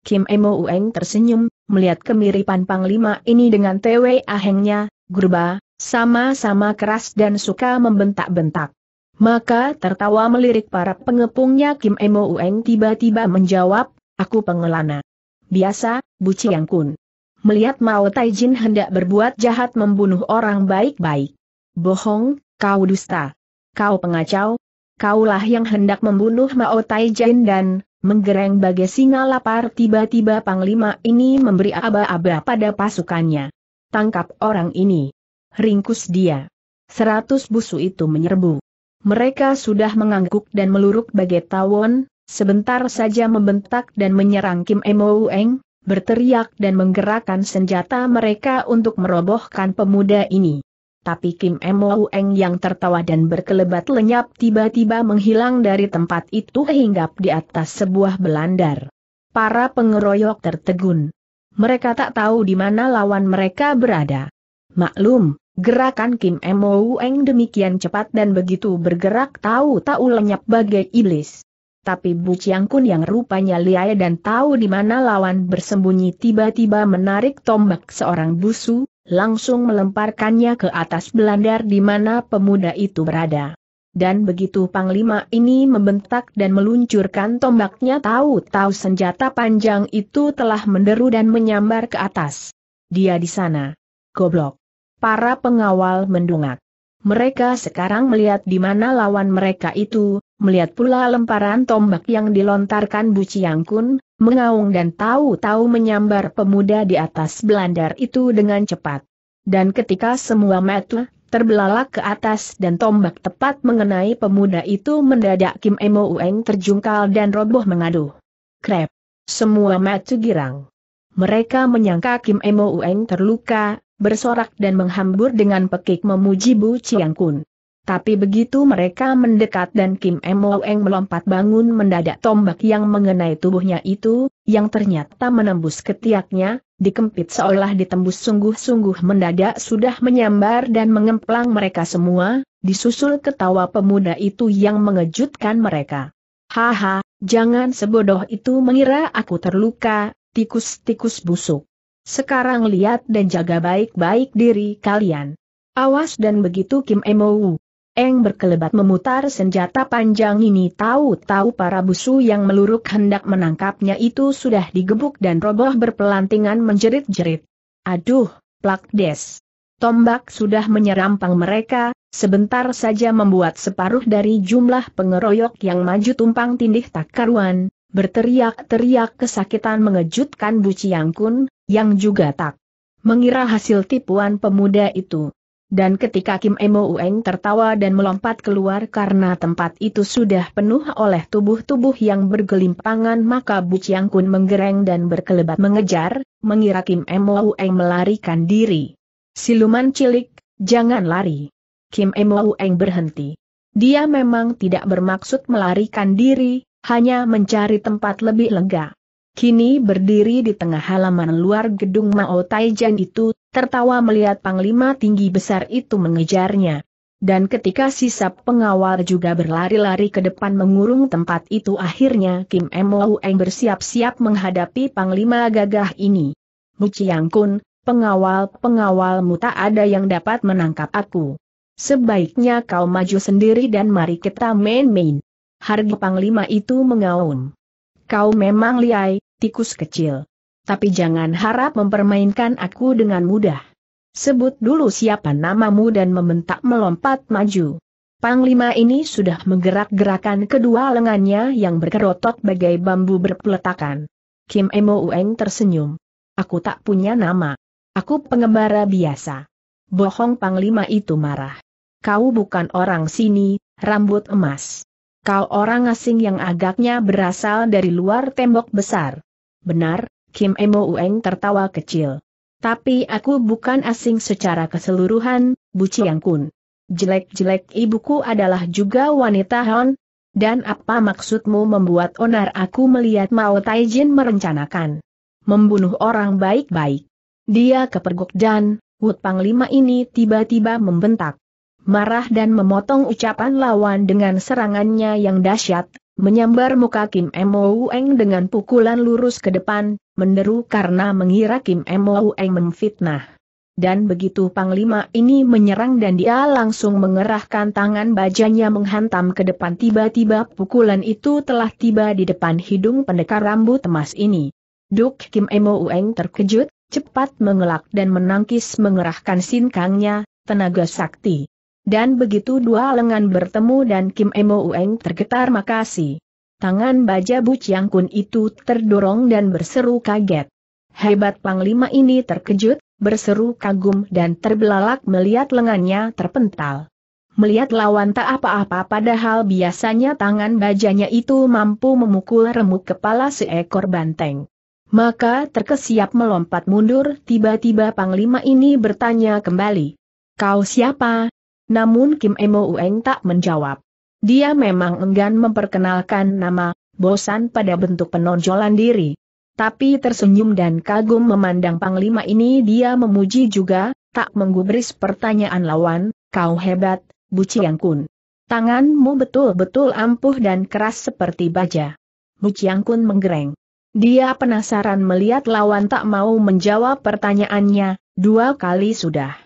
Speaker 1: Kim Emo Ueng tersenyum, melihat kemiripan Panglima ini dengan TW ahengnya, gerba, sama-sama keras dan suka membentak-bentak. Maka tertawa melirik para pengepungnya Kim Emo Ueng tiba-tiba menjawab, Aku pengelana. Biasa, buci yang kun. Melihat Mao Taijin hendak berbuat jahat membunuh orang baik-baik. Bohong, kau dusta. Kau pengacau. Kaulah yang hendak membunuh Mao Taijin dan, menggereng bagai singa lapar tiba-tiba Panglima ini memberi aba-aba pada pasukannya. Tangkap orang ini. Ringkus dia. Seratus busu itu menyerbu. Mereka sudah mengangguk dan meluruk bagai tawon, sebentar saja membentak dan menyerang Kim Emo Eng, berteriak dan menggerakkan senjata mereka untuk merobohkan pemuda ini. Tapi Kim Emo Eng yang tertawa dan berkelebat lenyap tiba-tiba menghilang dari tempat itu hingga di atas sebuah belandar. Para pengeroyok tertegun. Mereka tak tahu di mana lawan mereka berada. Maklum, gerakan Kim Emo Eng demikian cepat dan begitu bergerak tahu-tahu lenyap bagai iblis tapi Bu Chiang Kun yang rupanya liai dan tahu di mana lawan bersembunyi tiba-tiba menarik tombak seorang busu, langsung melemparkannya ke atas belandar di mana pemuda itu berada. Dan begitu Panglima ini membentak dan meluncurkan tombaknya tahu-tahu senjata panjang itu telah menderu dan menyambar ke atas. Dia di sana. Goblok. Para pengawal mendungak. Mereka sekarang melihat di mana lawan mereka itu, Melihat pula lemparan tombak yang dilontarkan Bu Chiang Kun, mengaung dan tahu-tahu menyambar pemuda di atas belandar itu dengan cepat. Dan ketika semua metu terbelalak ke atas dan tombak tepat mengenai pemuda itu mendadak Kim Emo Ueng terjungkal dan roboh mengadu. Krep. Semua metu girang. Mereka menyangka Kim Emo Ueng terluka, bersorak dan menghambur dengan pekik memuji Bu Chiang Kun. Tapi begitu mereka mendekat dan Kim Emoeng melompat bangun mendadak tombak yang mengenai tubuhnya itu, yang ternyata menembus ketiaknya, dikempit seolah ditembus sungguh-sungguh mendadak sudah menyambar dan mengemplang mereka semua, disusul ketawa pemuda itu yang mengejutkan mereka. Haha, jangan sebodoh itu mengira aku terluka, tikus-tikus busuk. Sekarang lihat dan jaga baik-baik diri kalian. Awas dan begitu Kim Emou Eng berkelebat memutar senjata panjang ini tahu-tahu para busu yang meluruk hendak menangkapnya itu sudah digebuk dan roboh berpelantingan menjerit-jerit. Aduh, plak des. Tombak sudah menyerampang mereka, sebentar saja membuat separuh dari jumlah pengeroyok yang maju tumpang tindih tak karuan, berteriak-teriak kesakitan mengejutkan Bu Ciangkun, yang juga tak mengira hasil tipuan pemuda itu. Dan ketika Kim Emo Ueng tertawa dan melompat keluar karena tempat itu sudah penuh oleh tubuh-tubuh yang bergelimpangan maka Bu Chiang Kun menggereng dan berkelebat mengejar, mengira Kim Emo Ueng melarikan diri. Siluman cilik, jangan lari. Kim Emo Ueng berhenti. Dia memang tidak bermaksud melarikan diri, hanya mencari tempat lebih lega kini berdiri di tengah halaman luar gedung Mao Taijan itu, tertawa melihat panglima tinggi besar itu mengejarnya. Dan ketika sisa pengawal juga berlari-lari ke depan mengurung tempat itu akhirnya Kim Mou Eng bersiap-siap menghadapi panglima gagah ini. Mu Chiang Kun, pengawal-pengawalmu tak ada yang dapat menangkap aku. Sebaiknya kau maju sendiri dan mari kita main-main. Harga panglima itu mengaum. Kau memang liai, tikus kecil. Tapi jangan harap mempermainkan aku dengan mudah. Sebut dulu siapa namamu dan membentak melompat maju. Panglima ini sudah menggerak-gerakan kedua lengannya yang berkerotok bagai bambu berpeletakan. Kim Emo Ueng tersenyum. Aku tak punya nama. Aku pengembara biasa. Bohong Panglima itu marah. Kau bukan orang sini, rambut emas. Kau orang asing yang agaknya berasal dari luar tembok besar. Benar, Kim Emo Ueng tertawa kecil. Tapi aku bukan asing secara keseluruhan, Bu Chiang Kun. Jelek-jelek ibuku adalah juga wanita Hon. Dan apa maksudmu membuat onar aku melihat Mao Taijin merencanakan? Membunuh orang baik-baik. Dia kepergok dan, Wut Panglima ini tiba-tiba membentak. Marah dan memotong ucapan lawan dengan serangannya yang dahsyat, Menyambar muka Kim Mo Ueng dengan pukulan lurus ke depan, meneru karena mengira Kim Mo Ueng memfitnah. Dan begitu Panglima ini menyerang dan dia langsung mengerahkan tangan bajanya menghantam ke depan tiba-tiba pukulan itu telah tiba di depan hidung pendekar rambut emas ini. Duk Kim Mo Ueng terkejut, cepat mengelak dan menangkis mengerahkan sinkangnya, tenaga sakti. Dan begitu dua lengan bertemu dan Kim Emo Ueng tergetar makasi. Tangan baja Bu Chiang Kun itu terdorong dan berseru kaget. Hebat Panglima ini terkejut, berseru kagum dan terbelalak melihat lengannya terpental. Melihat lawan tak apa-apa padahal biasanya tangan bajanya itu mampu memukul remuk kepala seekor banteng. Maka terkesiap melompat mundur tiba-tiba Panglima ini bertanya kembali. Kau siapa? Namun Kim Emo Ueng tak menjawab. Dia memang enggan memperkenalkan nama, bosan pada bentuk penonjolan diri. Tapi tersenyum dan kagum memandang Panglima ini dia memuji juga, tak menggubris pertanyaan lawan, kau hebat, Bu Chiang Kun. Tanganmu betul-betul ampuh dan keras seperti baja. Bu Chiang Kun menggereng. Dia penasaran melihat lawan tak mau menjawab pertanyaannya, dua kali sudah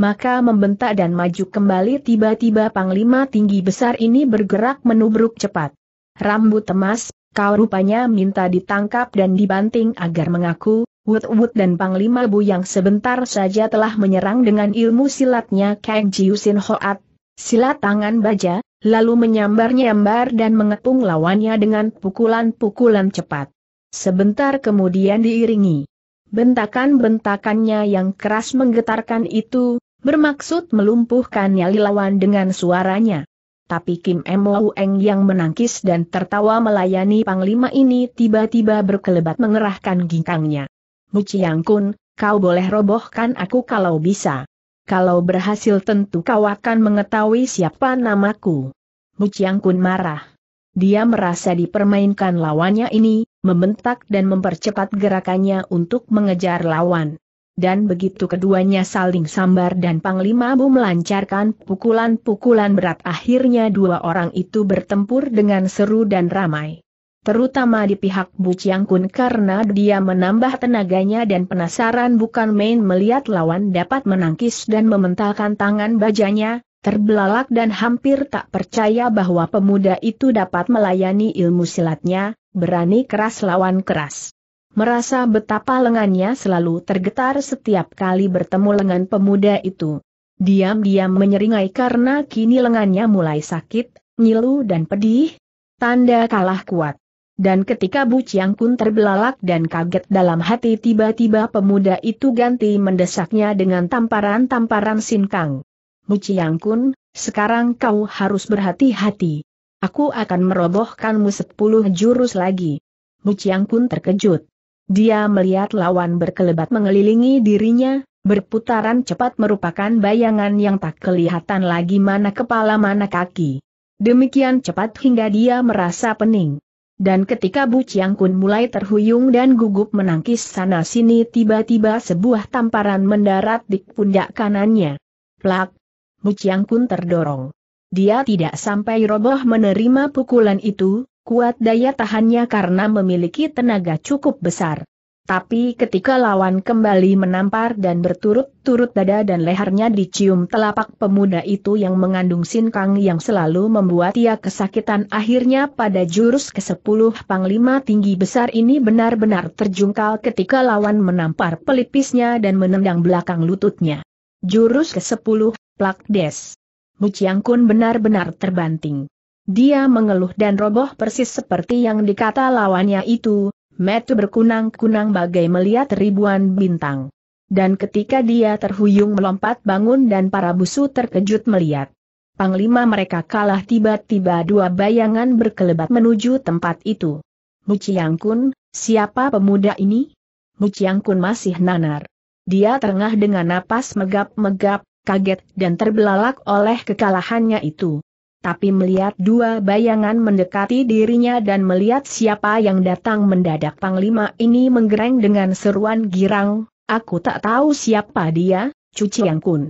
Speaker 1: maka membentak dan maju kembali tiba-tiba panglima tinggi besar ini bergerak menubruk cepat. Rambut emas, kau rupanya minta ditangkap dan dibanting agar mengaku, Wut Wut dan Panglima Bu yang sebentar saja telah menyerang dengan ilmu silatnya Kang Jiusin Hoat, silat tangan baja, lalu menyambar-nyambar dan mengepung lawannya dengan pukulan-pukulan cepat. Sebentar kemudian diiringi. Bentakan-bentakannya yang keras menggetarkan itu, bermaksud melumpuhkan nyali lawan dengan suaranya. Tapi Kim Mo Eng yang menangkis dan tertawa melayani Panglima ini tiba-tiba berkelebat mengerahkan ginkangnya. Mu Chiang Kun, kau boleh robohkan aku kalau bisa. Kalau berhasil tentu kau akan mengetahui siapa namaku. Mu Chiang Kun marah. Dia merasa dipermainkan lawannya ini, membentak dan mempercepat gerakannya untuk mengejar lawan dan begitu keduanya saling sambar dan Panglima Bu melancarkan pukulan-pukulan berat akhirnya dua orang itu bertempur dengan seru dan ramai. Terutama di pihak Bu Chiang Kun karena dia menambah tenaganya dan penasaran bukan main melihat lawan dapat menangkis dan mementalkan tangan bajanya, terbelalak dan hampir tak percaya bahwa pemuda itu dapat melayani ilmu silatnya, berani keras lawan keras merasa betapa lengannya selalu tergetar setiap kali bertemu lengan pemuda itu. Diam-diam menyeringai karena kini lengannya mulai sakit, ngilu dan pedih, tanda kalah kuat. Dan ketika Bu Chiang Kun terbelalak dan kaget dalam hati tiba-tiba pemuda itu ganti mendesaknya dengan tamparan-tamparan sinkang. Bu Chiang Kun, sekarang kau harus berhati-hati. Aku akan merobohkanmu sepuluh jurus lagi. Bu Chiang Kun terkejut. Dia melihat lawan berkelebat mengelilingi dirinya, berputaran cepat merupakan bayangan yang tak kelihatan lagi mana kepala mana kaki. Demikian cepat hingga dia merasa pening. Dan ketika Bu Chiang Kun mulai terhuyung dan gugup menangkis sana-sini tiba-tiba sebuah tamparan mendarat di pundak kanannya. Plak! Bu Chiang Kun terdorong. Dia tidak sampai roboh menerima pukulan itu, kuat daya tahannya karena memiliki tenaga cukup besar. Tapi ketika lawan kembali menampar dan berturut-turut dada dan lehernya dicium telapak pemuda itu yang mengandung sinkang yang selalu membuat ia kesakitan akhirnya pada jurus ke-10 Panglima Tinggi Besar ini benar-benar terjungkal ketika lawan menampar pelipisnya dan menendang belakang lututnya. Jurus ke-10, Plak Des. Muciang Kun benar-benar terbanting. Dia mengeluh dan roboh persis seperti yang dikata lawannya itu, metu berkunang-kunang bagai melihat ribuan bintang. Dan ketika dia terhuyung melompat bangun dan para busu terkejut melihat. Panglima mereka kalah tiba-tiba dua bayangan berkelebat menuju tempat itu. Chiang Kun, siapa pemuda ini? Chiang Kun masih nanar. Dia terengah dengan napas megap-megap, kaget dan terbelalak oleh kekalahannya itu tapi melihat dua bayangan mendekati dirinya dan melihat siapa yang datang mendadak Panglima ini menggereng dengan seruan girang, aku tak tahu siapa dia, Cuci Yang Kun.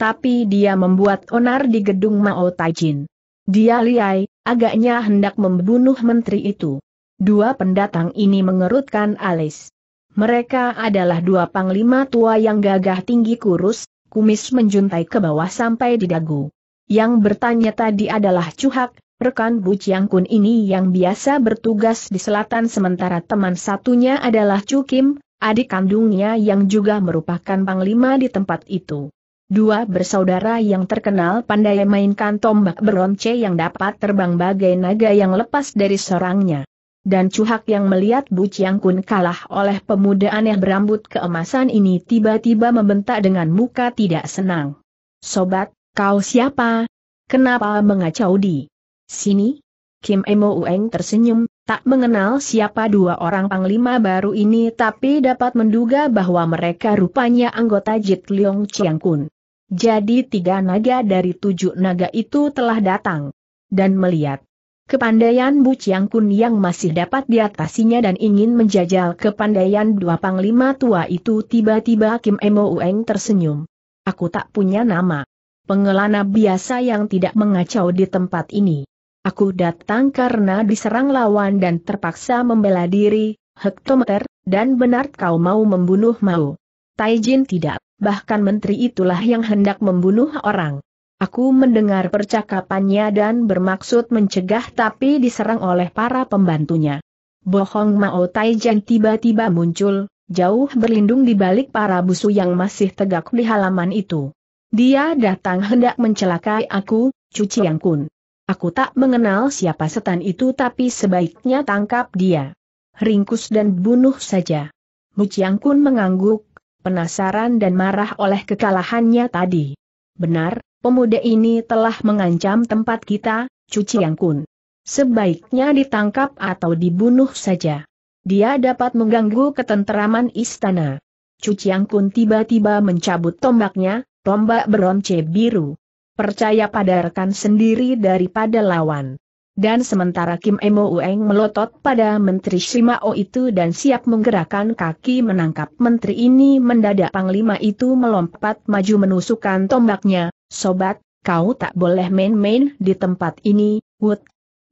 Speaker 1: Tapi dia membuat onar di gedung Mao Taijin. Dia liai, agaknya hendak membunuh menteri itu. Dua pendatang ini mengerutkan alis. Mereka adalah dua panglima tua yang gagah tinggi kurus, kumis menjuntai ke bawah sampai di dagu. Yang bertanya tadi adalah Cuhak, rekan Bu Chiang Kun ini yang biasa bertugas di selatan sementara teman satunya adalah Chu Kim, adik kandungnya yang juga merupakan panglima di tempat itu. Dua bersaudara yang terkenal pandai mainkan tombak beronce yang dapat terbang bagai naga yang lepas dari serangnya. Dan Cuhak yang melihat Bu Chiang Kun kalah oleh pemuda aneh berambut keemasan ini tiba-tiba membentak dengan muka tidak senang. Sobat, Kau siapa? Kenapa mengacau di sini? Kim Emo Ueng tersenyum, tak mengenal siapa dua orang panglima baru ini tapi dapat menduga bahwa mereka rupanya anggota Jit Leong Chiang Kun. Jadi tiga naga dari tujuh naga itu telah datang. Dan melihat kepandaian Bu Chiang Kun yang masih dapat diatasinya dan ingin menjajal kepandaian dua panglima tua itu tiba-tiba Kim Emo Ueng tersenyum. Aku tak punya nama pengelana biasa yang tidak mengacau di tempat ini. Aku datang karena diserang lawan dan terpaksa membela diri, hektometer, dan benar kau mau membunuh mau. Taijin tidak, bahkan menteri itulah yang hendak membunuh orang. Aku mendengar percakapannya dan bermaksud mencegah tapi diserang oleh para pembantunya. Bohong Mao Taijin tiba-tiba muncul, jauh berlindung di balik para busu yang masih tegak di halaman itu. Dia datang hendak mencelakai aku, cuci yang kun. Aku tak mengenal siapa setan itu tapi sebaiknya tangkap dia. Ringkus dan bunuh saja. Mu Chiang Kun mengangguk, penasaran dan marah oleh kekalahannya tadi. Benar, pemuda ini telah mengancam tempat kita, Cuci Yang Kun. Sebaiknya ditangkap atau dibunuh saja. Dia dapat mengganggu ketenteraman istana. Cuci Kun tiba-tiba mencabut tombaknya, tombak beronce biru. Percaya pada rekan sendiri daripada lawan. Dan sementara Kim Emo Ueng melotot pada Menteri Shimao itu dan siap menggerakkan kaki menangkap Menteri ini mendadak Panglima itu melompat maju menusukkan tombaknya, Sobat, kau tak boleh main-main di tempat ini, Wood.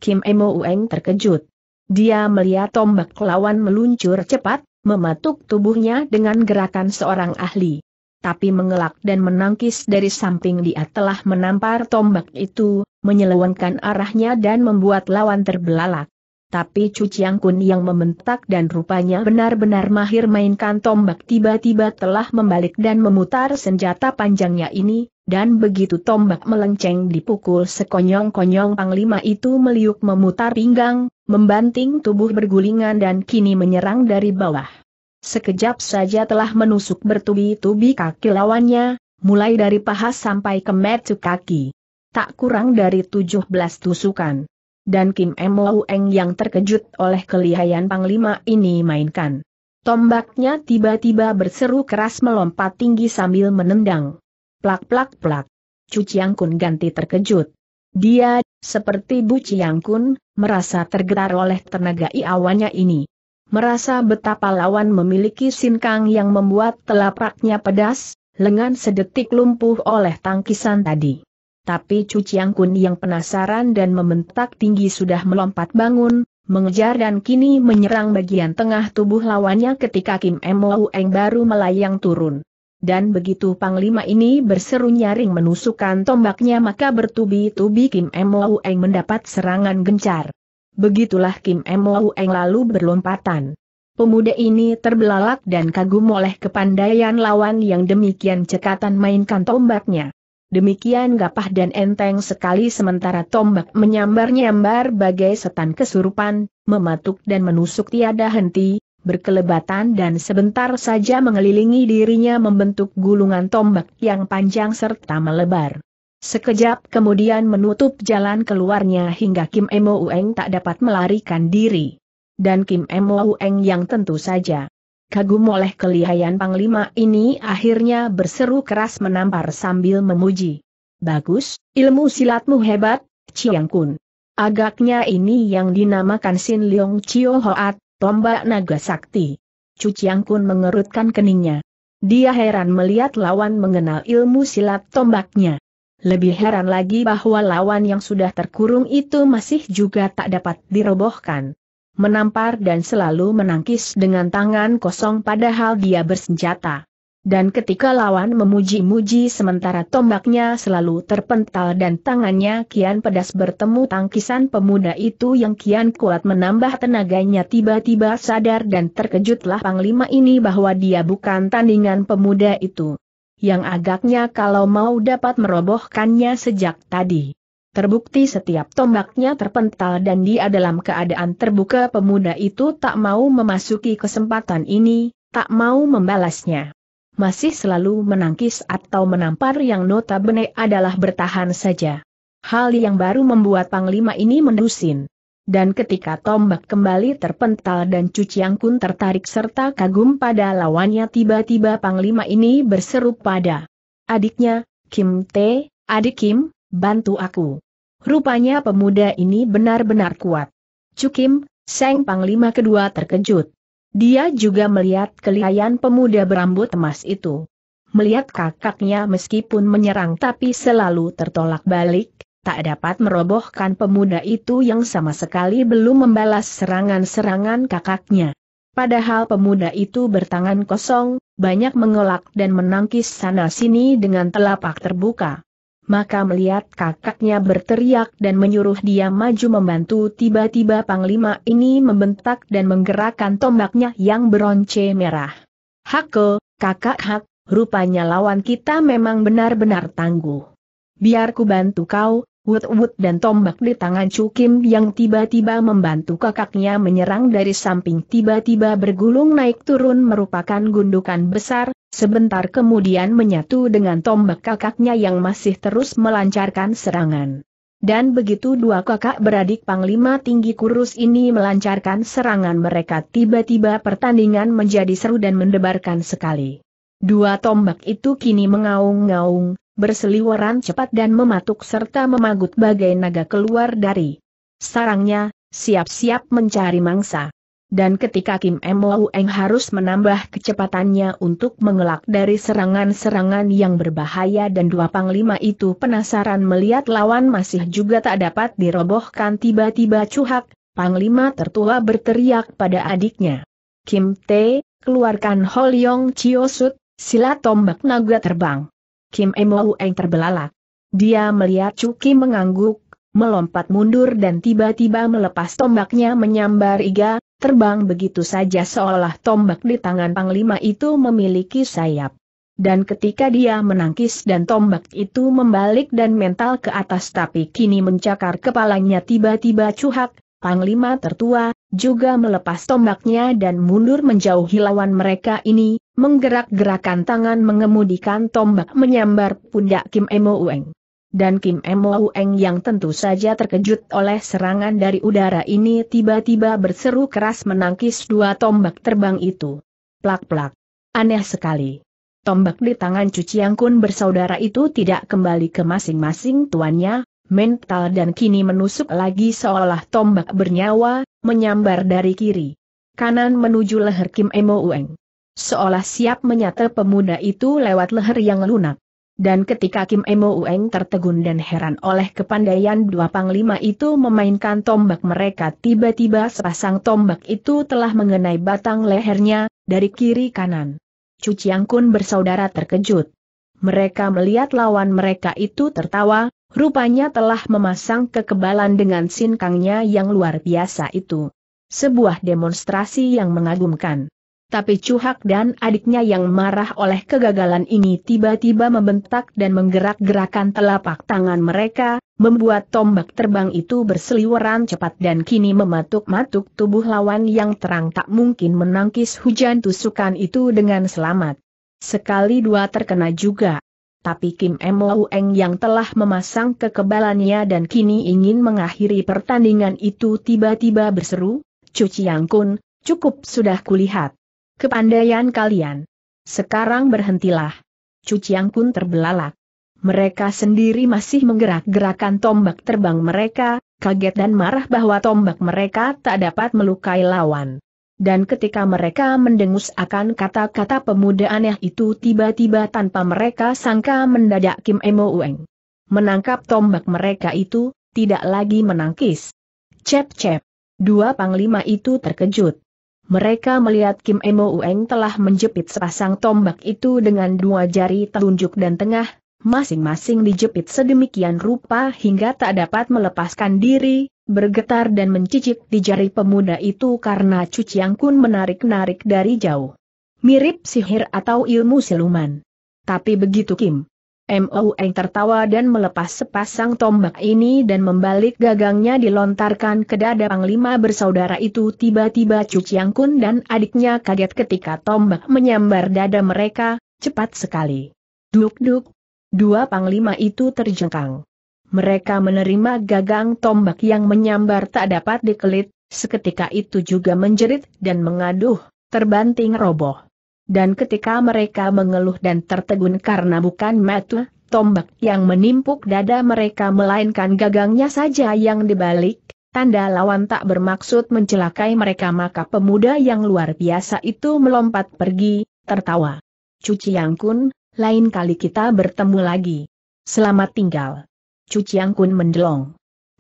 Speaker 1: Kim Emo Ueng terkejut. Dia melihat tombak lawan meluncur cepat, mematuk tubuhnya dengan gerakan seorang ahli tapi mengelak dan menangkis dari samping dia telah menampar tombak itu, menyelewengkan arahnya dan membuat lawan terbelalak. Tapi Cu Chiang Kun yang membentak dan rupanya benar-benar mahir mainkan tombak tiba-tiba telah membalik dan memutar senjata panjangnya ini, dan begitu tombak melenceng dipukul sekonyong-konyong panglima itu meliuk memutar pinggang, membanting tubuh bergulingan dan kini menyerang dari bawah. Sekejap saja telah menusuk bertubi-tubi kaki lawannya, mulai dari paha sampai ke metu kaki. Tak kurang dari 17 tusukan. Dan Kim Lau Eng yang terkejut oleh kelihayan Panglima ini mainkan. Tombaknya tiba-tiba berseru keras melompat tinggi sambil menendang. Plak-plak-plak. Cu Chiang Kun ganti terkejut. Dia, seperti Bu Chiang Kun, merasa tergetar oleh tenaga iawannya ini merasa betapa lawan memiliki sinkang yang membuat telapaknya pedas, lengan sedetik lumpuh oleh tangkisan tadi. Tapi Cuciang Kun yang penasaran dan mementak tinggi sudah melompat bangun, mengejar dan kini menyerang bagian tengah tubuh lawannya ketika Kim Mo Eng baru melayang turun. Dan begitu Panglima ini berseru nyaring menusukkan tombaknya maka bertubi-tubi Kim Mo Eng mendapat serangan gencar. Begitulah Kim Emo Eng lalu berlompatan. Pemuda ini terbelalak dan kagum oleh kepandaian lawan yang demikian cekatan mainkan tombaknya. Demikian gapah dan enteng sekali sementara tombak menyambar-nyambar bagai setan kesurupan, mematuk dan menusuk tiada henti, berkelebatan dan sebentar saja mengelilingi dirinya membentuk gulungan tombak yang panjang serta melebar. Sekejap kemudian menutup jalan keluarnya hingga Kim Emo Ueng tak dapat melarikan diri. Dan Kim Emo Ueng yang tentu saja kagum oleh kelihayan Panglima ini akhirnya berseru keras menampar sambil memuji. Bagus, ilmu silatmu hebat, Chiang Kun. Agaknya ini yang dinamakan Sin Leong Chio Hoat, tombak naga sakti. Chu Chiang Kun mengerutkan keningnya. Dia heran melihat lawan mengenal ilmu silat tombaknya. Lebih heran lagi bahwa lawan yang sudah terkurung itu masih juga tak dapat dirobohkan. Menampar dan selalu menangkis dengan tangan kosong padahal dia bersenjata. Dan ketika lawan memuji-muji sementara tombaknya selalu terpental dan tangannya kian pedas bertemu tangkisan pemuda itu yang kian kuat menambah tenaganya tiba-tiba sadar dan terkejutlah Panglima ini bahwa dia bukan tandingan pemuda itu yang agaknya kalau mau dapat merobohkannya sejak tadi. Terbukti setiap tombaknya terpental dan dia dalam keadaan terbuka pemuda itu tak mau memasuki kesempatan ini, tak mau membalasnya. Masih selalu menangkis atau menampar yang notabene adalah bertahan saja. Hal yang baru membuat Panglima ini mendusin. Dan ketika tombak kembali terpental dan Cuciang Kun tertarik serta kagum pada lawannya tiba-tiba Panglima ini berseru pada adiknya, Kim T, adik Kim, bantu aku. Rupanya pemuda ini benar-benar kuat. Cukim, Seng Panglima kedua terkejut. Dia juga melihat kelihayan pemuda berambut emas itu. Melihat kakaknya meskipun menyerang tapi selalu tertolak balik, tak dapat merobohkan pemuda itu yang sama sekali belum membalas serangan-serangan kakaknya. Padahal pemuda itu bertangan kosong, banyak mengelak dan menangkis sana-sini dengan telapak terbuka. Maka melihat kakaknya berteriak dan menyuruh dia maju membantu tiba-tiba Panglima ini membentak dan menggerakkan tombaknya yang beronce merah. Hako, kakak hak, rupanya lawan kita memang benar-benar tangguh. Biar ku bantu kau, Wood-wood dan tombak di tangan Chu Kim yang tiba-tiba membantu kakaknya menyerang dari samping tiba-tiba bergulung naik turun merupakan gundukan besar, sebentar kemudian menyatu dengan tombak kakaknya yang masih terus melancarkan serangan. Dan begitu dua kakak beradik Panglima Tinggi Kurus ini melancarkan serangan mereka tiba-tiba pertandingan menjadi seru dan mendebarkan sekali. Dua tombak itu kini mengaung-ngaung, berseliweran cepat dan mematuk serta memagut bagai naga keluar dari sarangnya, siap-siap mencari mangsa. Dan ketika Kim Emo Eng harus menambah kecepatannya untuk mengelak dari serangan-serangan yang berbahaya dan dua panglima itu penasaran melihat lawan masih juga tak dapat dirobohkan tiba-tiba cuhak, panglima tertua berteriak pada adiknya. Kim T, keluarkan Hol Yong Chiosut, sila tombak naga terbang. Kim Emoueng terbelalak. Dia melihat Cuki mengangguk, melompat mundur dan tiba-tiba melepas tombaknya menyambar Iga, terbang begitu saja seolah tombak di tangan Panglima itu memiliki sayap. Dan ketika dia menangkis dan tombak itu membalik dan mental ke atas tapi kini mencakar kepalanya tiba-tiba cuhak, Panglima tertua, juga melepas tombaknya dan mundur menjauhi lawan mereka ini, menggerak-gerakan tangan mengemudikan tombak menyambar pundak Kim Emo Ueng. Dan Kim Emo Ueng yang tentu saja terkejut oleh serangan dari udara ini tiba-tiba berseru keras menangkis dua tombak terbang itu. Plak-plak. Aneh sekali. Tombak di tangan Cuciang Kun bersaudara itu tidak kembali ke masing-masing tuannya, mental dan kini menusuk lagi seolah tombak bernyawa, menyambar dari kiri. Kanan menuju leher Kim Emo Ueng. Seolah siap menyata pemuda itu lewat leher yang lunak. Dan ketika Kim Emo Ueng tertegun dan heran oleh kepandaian dua panglima itu memainkan tombak mereka tiba-tiba sepasang tombak itu telah mengenai batang lehernya, dari kiri kanan. Cuciang Kun bersaudara terkejut. Mereka melihat lawan mereka itu tertawa, Rupanya telah memasang kekebalan dengan sinkangnya yang luar biasa itu. Sebuah demonstrasi yang mengagumkan. Tapi Cuhak dan adiknya yang marah oleh kegagalan ini tiba-tiba membentak dan menggerak-gerakan telapak tangan mereka, membuat tombak terbang itu berseliweran cepat dan kini mematuk-matuk tubuh lawan yang terang tak mungkin menangkis hujan tusukan itu dengan selamat. Sekali dua terkena juga tapi Kim Emo Eng yang telah memasang kekebalannya dan kini ingin mengakhiri pertandingan itu tiba-tiba berseru, Cuci Yang Kun, cukup sudah kulihat. Kepandaian kalian. Sekarang berhentilah. Cuci Yang Kun terbelalak. Mereka sendiri masih menggerak-gerakan tombak terbang mereka, kaget dan marah bahwa tombak mereka tak dapat melukai lawan dan ketika mereka mendengus akan kata-kata pemuda aneh itu tiba-tiba tanpa mereka sangka mendadak Kim Emo Ueng. Menangkap tombak mereka itu, tidak lagi menangkis. Cep-cep. Dua panglima itu terkejut. Mereka melihat Kim Emo Ueng telah menjepit sepasang tombak itu dengan dua jari telunjuk dan tengah, masing-masing dijepit sedemikian rupa hingga tak dapat melepaskan diri, bergetar dan mencicip di jari pemuda itu karena Cuciang Kun menarik-narik dari jauh. Mirip sihir atau ilmu siluman. Tapi begitu Kim. MOeng tertawa dan melepas sepasang tombak ini dan membalik gagangnya dilontarkan ke dada panglima bersaudara itu tiba-tiba Cuciang Kun dan adiknya kaget ketika tombak menyambar dada mereka, cepat sekali. Duk-duk. Dua panglima itu terjengkang mereka menerima gagang tombak yang menyambar tak dapat dikelit, seketika itu juga menjerit dan mengaduh, terbanting roboh. Dan ketika mereka mengeluh dan tertegun karena bukan metu, tombak yang menimpuk dada mereka melainkan gagangnya saja yang dibalik, tanda lawan tak bermaksud mencelakai mereka maka pemuda yang luar biasa itu melompat pergi, tertawa. Cuci yang kun, lain kali kita bertemu lagi. Selamat tinggal. Cuciang Chiang Kun mendelong.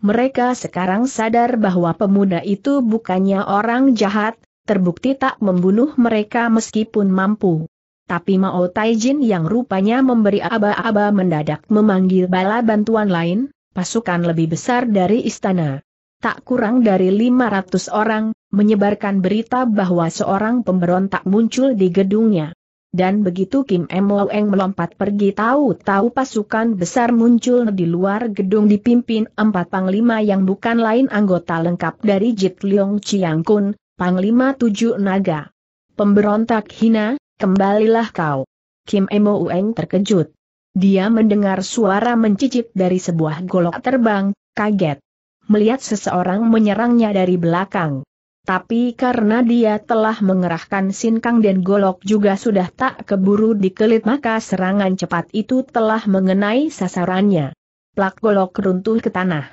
Speaker 1: Mereka sekarang sadar bahwa pemuda itu bukannya orang jahat, terbukti tak membunuh mereka meskipun mampu. Tapi Mao Taijin yang rupanya memberi aba-aba mendadak memanggil bala bantuan lain, pasukan lebih besar dari istana. Tak kurang dari 500 orang, menyebarkan berita bahwa seorang pemberontak muncul di gedungnya dan begitu Kim Emoeng melompat pergi tahu-tahu pasukan besar muncul di luar gedung dipimpin empat panglima yang bukan lain anggota lengkap dari Jit Leong Chiang Kun, Panglima Tujuh Naga. Pemberontak hina, kembalilah kau. Kim Emoeng terkejut. Dia mendengar suara mencicik dari sebuah golok terbang, kaget. Melihat seseorang menyerangnya dari belakang. Tapi karena dia telah mengerahkan sinkang dan golok juga sudah tak keburu dikelit maka serangan cepat itu telah mengenai sasarannya. Plak golok runtuh ke tanah.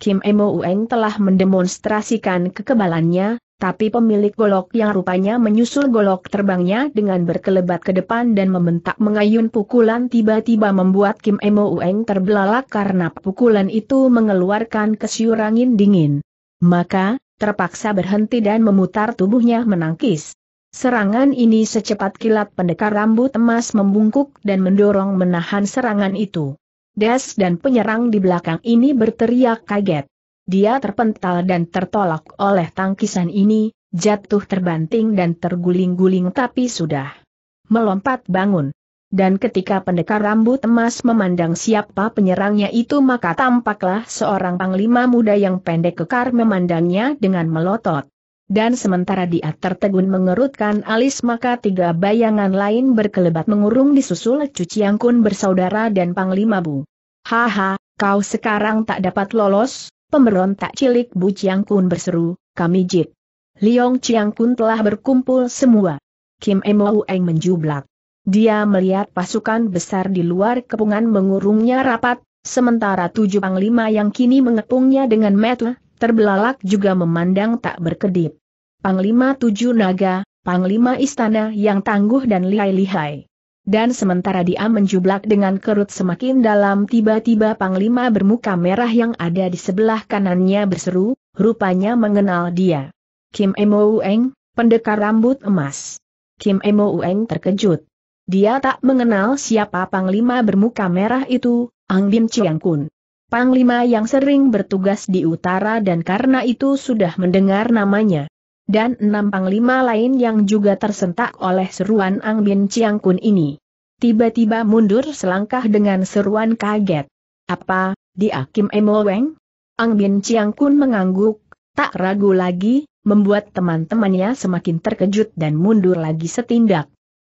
Speaker 1: Kim Emo Ueng telah mendemonstrasikan kekebalannya, tapi pemilik golok yang rupanya menyusul golok terbangnya dengan berkelebat ke depan dan membentak mengayun pukulan tiba-tiba membuat Kim Emo Ueng terbelalak karena pukulan itu mengeluarkan kesiurangin dingin. Maka, terpaksa berhenti dan memutar tubuhnya menangkis. Serangan ini secepat kilat pendekar rambut emas membungkuk dan mendorong menahan serangan itu. Des dan penyerang di belakang ini berteriak kaget. Dia terpental dan tertolak oleh tangkisan ini, jatuh terbanting dan terguling-guling tapi sudah melompat bangun. Dan ketika pendekar rambut emas memandang siapa penyerangnya itu maka tampaklah seorang panglima muda yang pendek kekar memandangnya dengan melotot. Dan sementara dia tertegun mengerutkan alis maka tiga bayangan lain berkelebat mengurung disusul Yang Kun bersaudara dan Panglima Bu. Haha, kau sekarang tak dapat lolos, pemberontak cilik Bu Ciang Kun berseru, kami jip. Liong Ciang Kun telah berkumpul semua. Kim Emo Eng menjublak. Dia melihat pasukan besar di luar kepungan mengurungnya rapat, sementara tujuh panglima yang kini mengepungnya dengan metu, terbelalak juga memandang tak berkedip. Panglima tujuh naga, panglima istana yang tangguh dan lihai-lihai. Dan sementara dia menjublak dengan kerut semakin dalam tiba-tiba panglima bermuka merah yang ada di sebelah kanannya berseru, rupanya mengenal dia. Kim Emo Ueng, pendekar rambut emas. Kim Emo Ueng terkejut. Dia tak mengenal siapa panglima bermuka merah itu, Ang Bin Chiang Kun. Panglima yang sering bertugas di utara dan karena itu sudah mendengar namanya. Dan enam panglima lain yang juga tersentak oleh seruan Ang Bin Chiang Kun ini. Tiba-tiba mundur selangkah dengan seruan kaget. Apa, dia Kim Emo Weng? Ang Bin Chiang Kun mengangguk, tak ragu lagi, membuat teman-temannya semakin terkejut dan mundur lagi setindak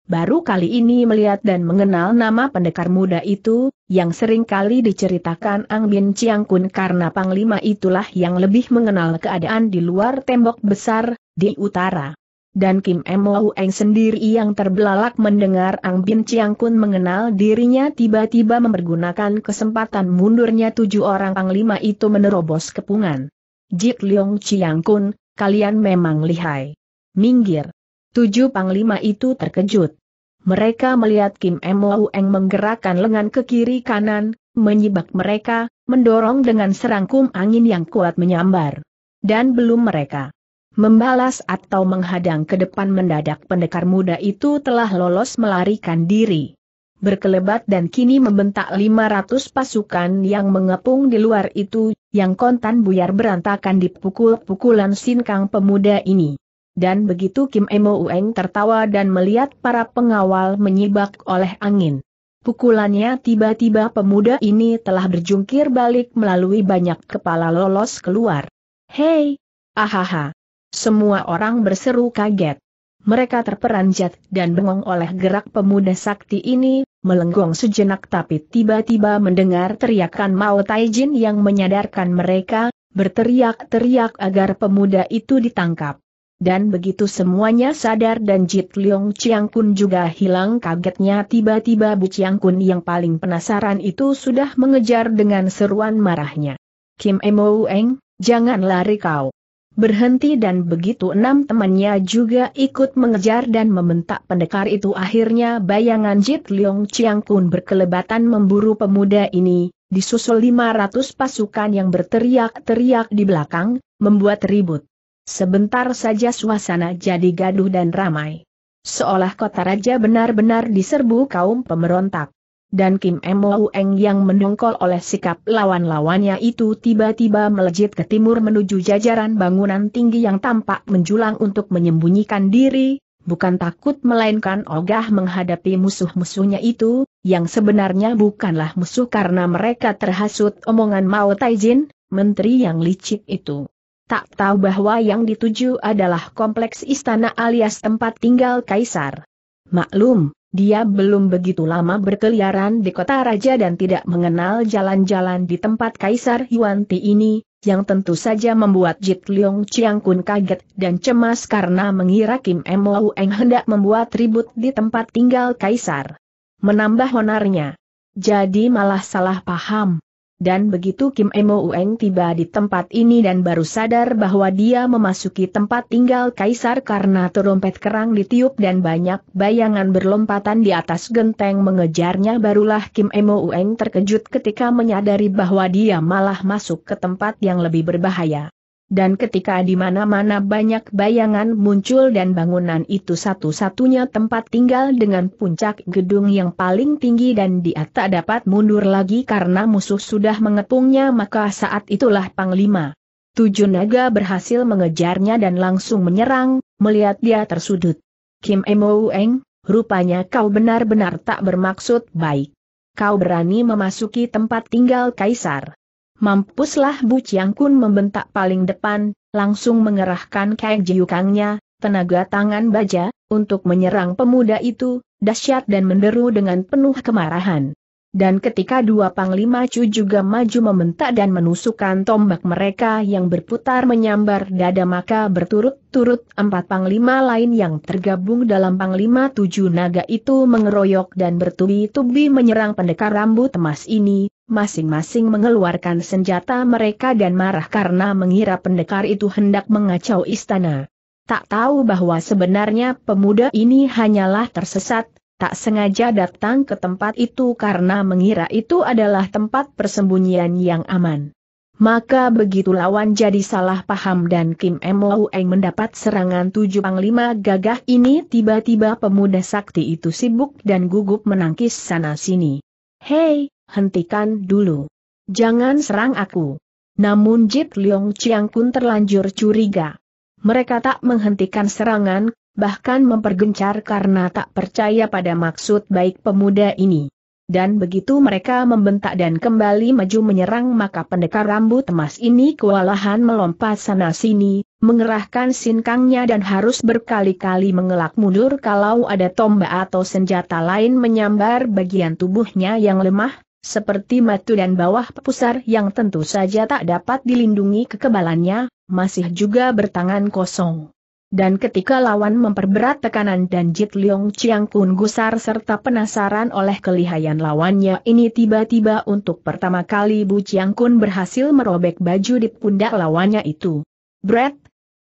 Speaker 1: baru kali ini melihat dan mengenal nama pendekar muda itu, yang sering kali diceritakan Ang Bin Chiang Kun karena Panglima itulah yang lebih mengenal keadaan di luar tembok besar, di utara. Dan Kim Mo Eng sendiri yang terbelalak mendengar Ang Bin Chiang Kun mengenal dirinya tiba-tiba mempergunakan kesempatan mundurnya tujuh orang Panglima itu menerobos kepungan. Jit Leong Chiang Kun, kalian memang lihai. Minggir. Tujuh Panglima itu terkejut. Mereka melihat Kim Mo Eng menggerakkan lengan ke kiri kanan, menyibak mereka, mendorong dengan serangkum angin yang kuat menyambar. Dan belum mereka membalas atau menghadang ke depan mendadak pendekar muda itu telah lolos melarikan diri. Berkelebat dan kini membentak 500 pasukan yang mengepung di luar itu, yang kontan buyar berantakan dipukul-pukulan sinkang pemuda ini. Dan begitu Kim Emo Ueng tertawa dan melihat para pengawal menyibak oleh angin. Pukulannya tiba-tiba pemuda ini telah berjungkir balik melalui banyak kepala lolos keluar. Hei! Ahaha! Semua orang berseru kaget. Mereka terperanjat dan bengong oleh gerak pemuda sakti ini, melenggong sejenak tapi tiba-tiba mendengar teriakan Mao Taijin yang menyadarkan mereka, berteriak-teriak agar pemuda itu ditangkap. Dan begitu semuanya sadar dan Jit Leong Chiang Kun juga hilang kagetnya tiba-tiba Bu Chiang Kun yang paling penasaran itu sudah mengejar dengan seruan marahnya. Kim Emo Eng, jangan lari kau. Berhenti dan begitu enam temannya juga ikut mengejar dan membentak pendekar itu akhirnya bayangan Jit Leong Chiang Kun berkelebatan memburu pemuda ini, disusul 500 pasukan yang berteriak-teriak di belakang, membuat ribut. Sebentar saja suasana jadi gaduh dan ramai. Seolah kota raja benar-benar diserbu kaum pemberontak. Dan Kim Mo Eng yang mendongkol oleh sikap lawan-lawannya itu tiba-tiba melejit ke timur menuju jajaran bangunan tinggi yang tampak menjulang untuk menyembunyikan diri, bukan takut melainkan ogah menghadapi musuh-musuhnya itu, yang sebenarnya bukanlah musuh karena mereka terhasut omongan Mao Taijin, menteri yang licik itu tak tahu bahwa yang dituju adalah kompleks istana alias tempat tinggal kaisar. Maklum, dia belum begitu lama berkeliaran di kota raja dan tidak mengenal jalan-jalan di tempat kaisar Yuan Ti ini, yang tentu saja membuat Jit Leong Chiang Kun kaget dan cemas karena mengira Kim Mo Eng hendak membuat ribut di tempat tinggal kaisar. Menambah honarnya. Jadi malah salah paham. Dan begitu Kim Emo Ueng tiba di tempat ini dan baru sadar bahwa dia memasuki tempat tinggal kaisar karena terompet kerang ditiup dan banyak bayangan berlompatan di atas genteng mengejarnya barulah Kim Emo Ueng terkejut ketika menyadari bahwa dia malah masuk ke tempat yang lebih berbahaya dan ketika di mana-mana banyak bayangan muncul dan bangunan itu satu-satunya tempat tinggal dengan puncak gedung yang paling tinggi dan dia tak dapat mundur lagi karena musuh sudah mengepungnya maka saat itulah Panglima. Tujuh naga berhasil mengejarnya dan langsung menyerang, melihat dia tersudut. Kim Emo Eng, rupanya kau benar-benar tak bermaksud baik. Kau berani memasuki tempat tinggal kaisar. Mampuslah Bu Chiang Kun membentak paling depan, langsung mengerahkan kayak jiukangnya, tenaga tangan baja, untuk menyerang pemuda itu, dahsyat dan menderu dengan penuh kemarahan. Dan ketika dua panglima cu juga maju membentak dan menusukkan tombak mereka yang berputar menyambar dada maka berturut-turut empat panglima lain yang tergabung dalam panglima tujuh naga itu mengeroyok dan bertubi-tubi menyerang pendekar rambut emas ini, masing-masing mengeluarkan senjata mereka dan marah karena mengira pendekar itu hendak mengacau istana. Tak tahu bahwa sebenarnya pemuda ini hanyalah tersesat, tak sengaja datang ke tempat itu karena mengira itu adalah tempat persembunyian yang aman. Maka begitu lawan jadi salah paham dan Kim Mo Eng mendapat serangan tujuh panglima gagah ini tiba-tiba pemuda sakti itu sibuk dan gugup menangkis sana-sini. Hei, hentikan dulu. Jangan serang aku. Namun Jit Leong Chiang Kun terlanjur curiga. Mereka tak menghentikan serangan bahkan mempergencar karena tak percaya pada maksud baik pemuda ini. Dan begitu mereka membentak dan kembali maju menyerang maka pendekar rambut emas ini kewalahan melompat sana-sini, mengerahkan sinkangnya dan harus berkali-kali mengelak mundur kalau ada tombak atau senjata lain menyambar bagian tubuhnya yang lemah, seperti matu dan bawah pusar yang tentu saja tak dapat dilindungi kekebalannya, masih juga bertangan kosong. Dan ketika lawan memperberat tekanan dan Jit Leong Chiang Kun gusar serta penasaran oleh kelihayan lawannya ini tiba-tiba untuk pertama kali Bu Chiang Kun berhasil merobek baju di pundak lawannya itu. Brett,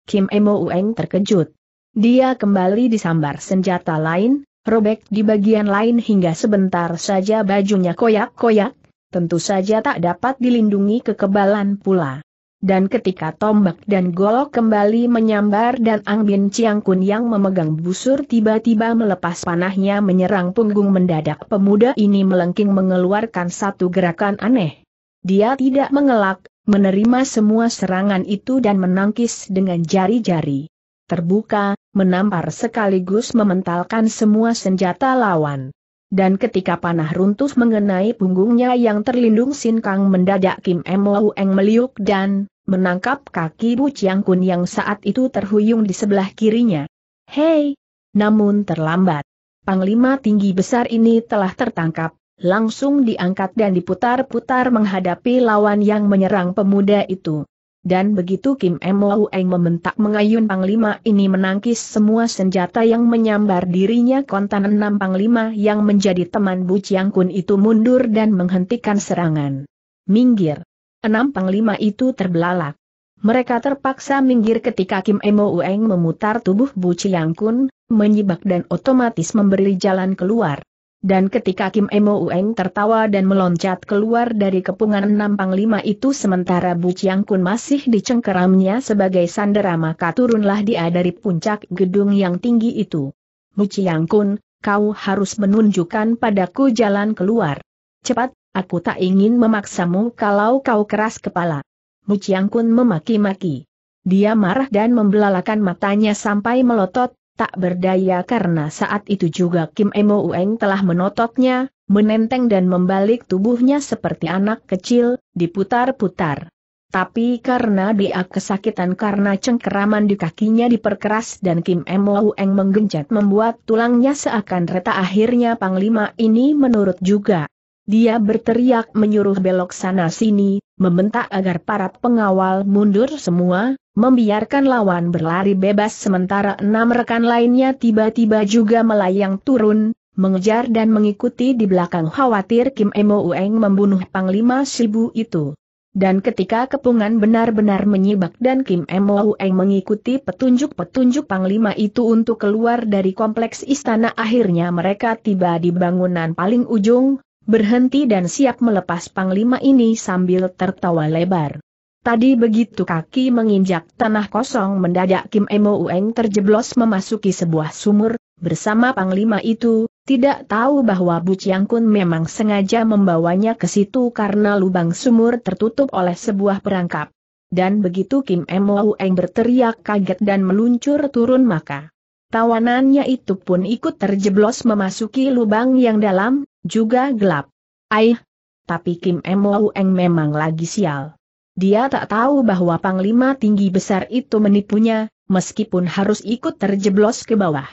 Speaker 1: Kim Emo Ueng terkejut. Dia kembali disambar senjata lain, robek di bagian lain hingga sebentar saja bajunya koyak-koyak, tentu saja tak dapat dilindungi kekebalan pula. Dan ketika tombak dan golok kembali menyambar dan Ang Bin Chiang Kun yang memegang busur tiba-tiba melepas panahnya menyerang punggung mendadak pemuda ini melengking mengeluarkan satu gerakan aneh. Dia tidak mengelak, menerima semua serangan itu dan menangkis dengan jari-jari. Terbuka, menampar sekaligus mementalkan semua senjata lawan. Dan ketika panah runtuh mengenai punggungnya yang terlindung Sin Kang mendadak Kim Mo Eng meliuk dan, menangkap kaki Bu Chiang Kun yang saat itu terhuyung di sebelah kirinya. Hei! Namun terlambat. Panglima tinggi besar ini telah tertangkap, langsung diangkat dan diputar-putar menghadapi lawan yang menyerang pemuda itu. Dan begitu Kim Mo Eng membentak mengayun Panglima ini menangkis semua senjata yang menyambar dirinya kontan enam Panglima yang menjadi teman Bu Chiang Kun itu mundur dan menghentikan serangan. Minggir! Enam panglima itu terbelalak. Mereka terpaksa minggir ketika Kim Emo Ueng memutar tubuh Bu Chiang Kun, menyibak dan otomatis memberi jalan keluar. Dan ketika Kim Emo Ueng tertawa dan meloncat keluar dari kepungan enam panglima itu sementara Bu Chiang Kun masih dicengkeramnya sebagai sandera maka turunlah dia dari puncak gedung yang tinggi itu. Bu Chiang Kun, kau harus menunjukkan padaku jalan keluar. Cepat, Aku tak ingin memaksamu kalau kau keras kepala. Mu Chiang Kun memaki-maki. Dia marah dan membelalakan matanya sampai melotot, tak berdaya karena saat itu juga Kim Emo Ueng telah menototnya, menenteng dan membalik tubuhnya seperti anak kecil, diputar-putar. Tapi karena dia kesakitan karena cengkeraman di kakinya diperkeras dan Kim Emo Ueng menggencet membuat tulangnya seakan reta akhirnya Panglima ini menurut juga. Dia berteriak menyuruh belok sana-sini, membentak agar para pengawal mundur semua, membiarkan lawan berlari bebas sementara enam rekan lainnya tiba-tiba juga melayang turun, mengejar dan mengikuti di belakang khawatir Kim Emo Ueng membunuh Panglima Sibu itu. Dan ketika kepungan benar-benar menyibak dan Kim Emo Ueng mengikuti petunjuk-petunjuk Panglima itu untuk keluar dari kompleks istana akhirnya mereka tiba di bangunan paling ujung, berhenti dan siap melepas panglima ini sambil tertawa lebar. Tadi begitu kaki menginjak tanah kosong mendadak Kim Emo Ueng terjeblos memasuki sebuah sumur, bersama panglima itu, tidak tahu bahwa Bu Chiang Kun memang sengaja membawanya ke situ karena lubang sumur tertutup oleh sebuah perangkap. Dan begitu Kim Emo Ueng berteriak kaget dan meluncur turun maka. Tawanannya itu pun ikut terjeblos memasuki lubang yang dalam, juga gelap. Aih! Tapi Kim Eng memang lagi sial. Dia tak tahu bahwa panglima tinggi besar itu menipunya, meskipun harus ikut terjeblos ke bawah.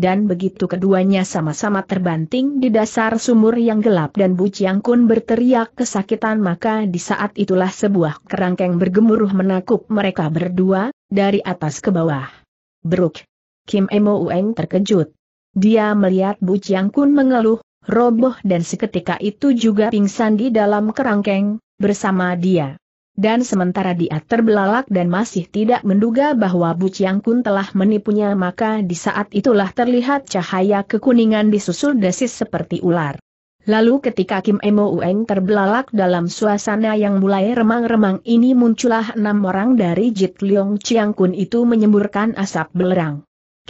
Speaker 1: Dan begitu keduanya sama-sama terbanting di dasar sumur yang gelap dan Bu Chiang Kun berteriak kesakitan maka di saat itulah sebuah kerangkeng bergemuruh menakup mereka berdua, dari atas ke bawah. Bruk! Kim Emo Ueng terkejut. Dia melihat Bu Chiang Kun mengeluh, roboh dan seketika itu juga pingsan di dalam kerangkeng, bersama dia. Dan sementara dia terbelalak dan masih tidak menduga bahwa Bu Chiang Kun telah menipunya maka di saat itulah terlihat cahaya kekuningan disusul desis seperti ular. Lalu ketika Kim Emo Ueng terbelalak dalam suasana yang mulai remang-remang ini muncullah enam orang dari Jit Leong Chiang Kun itu menyemburkan asap belerang.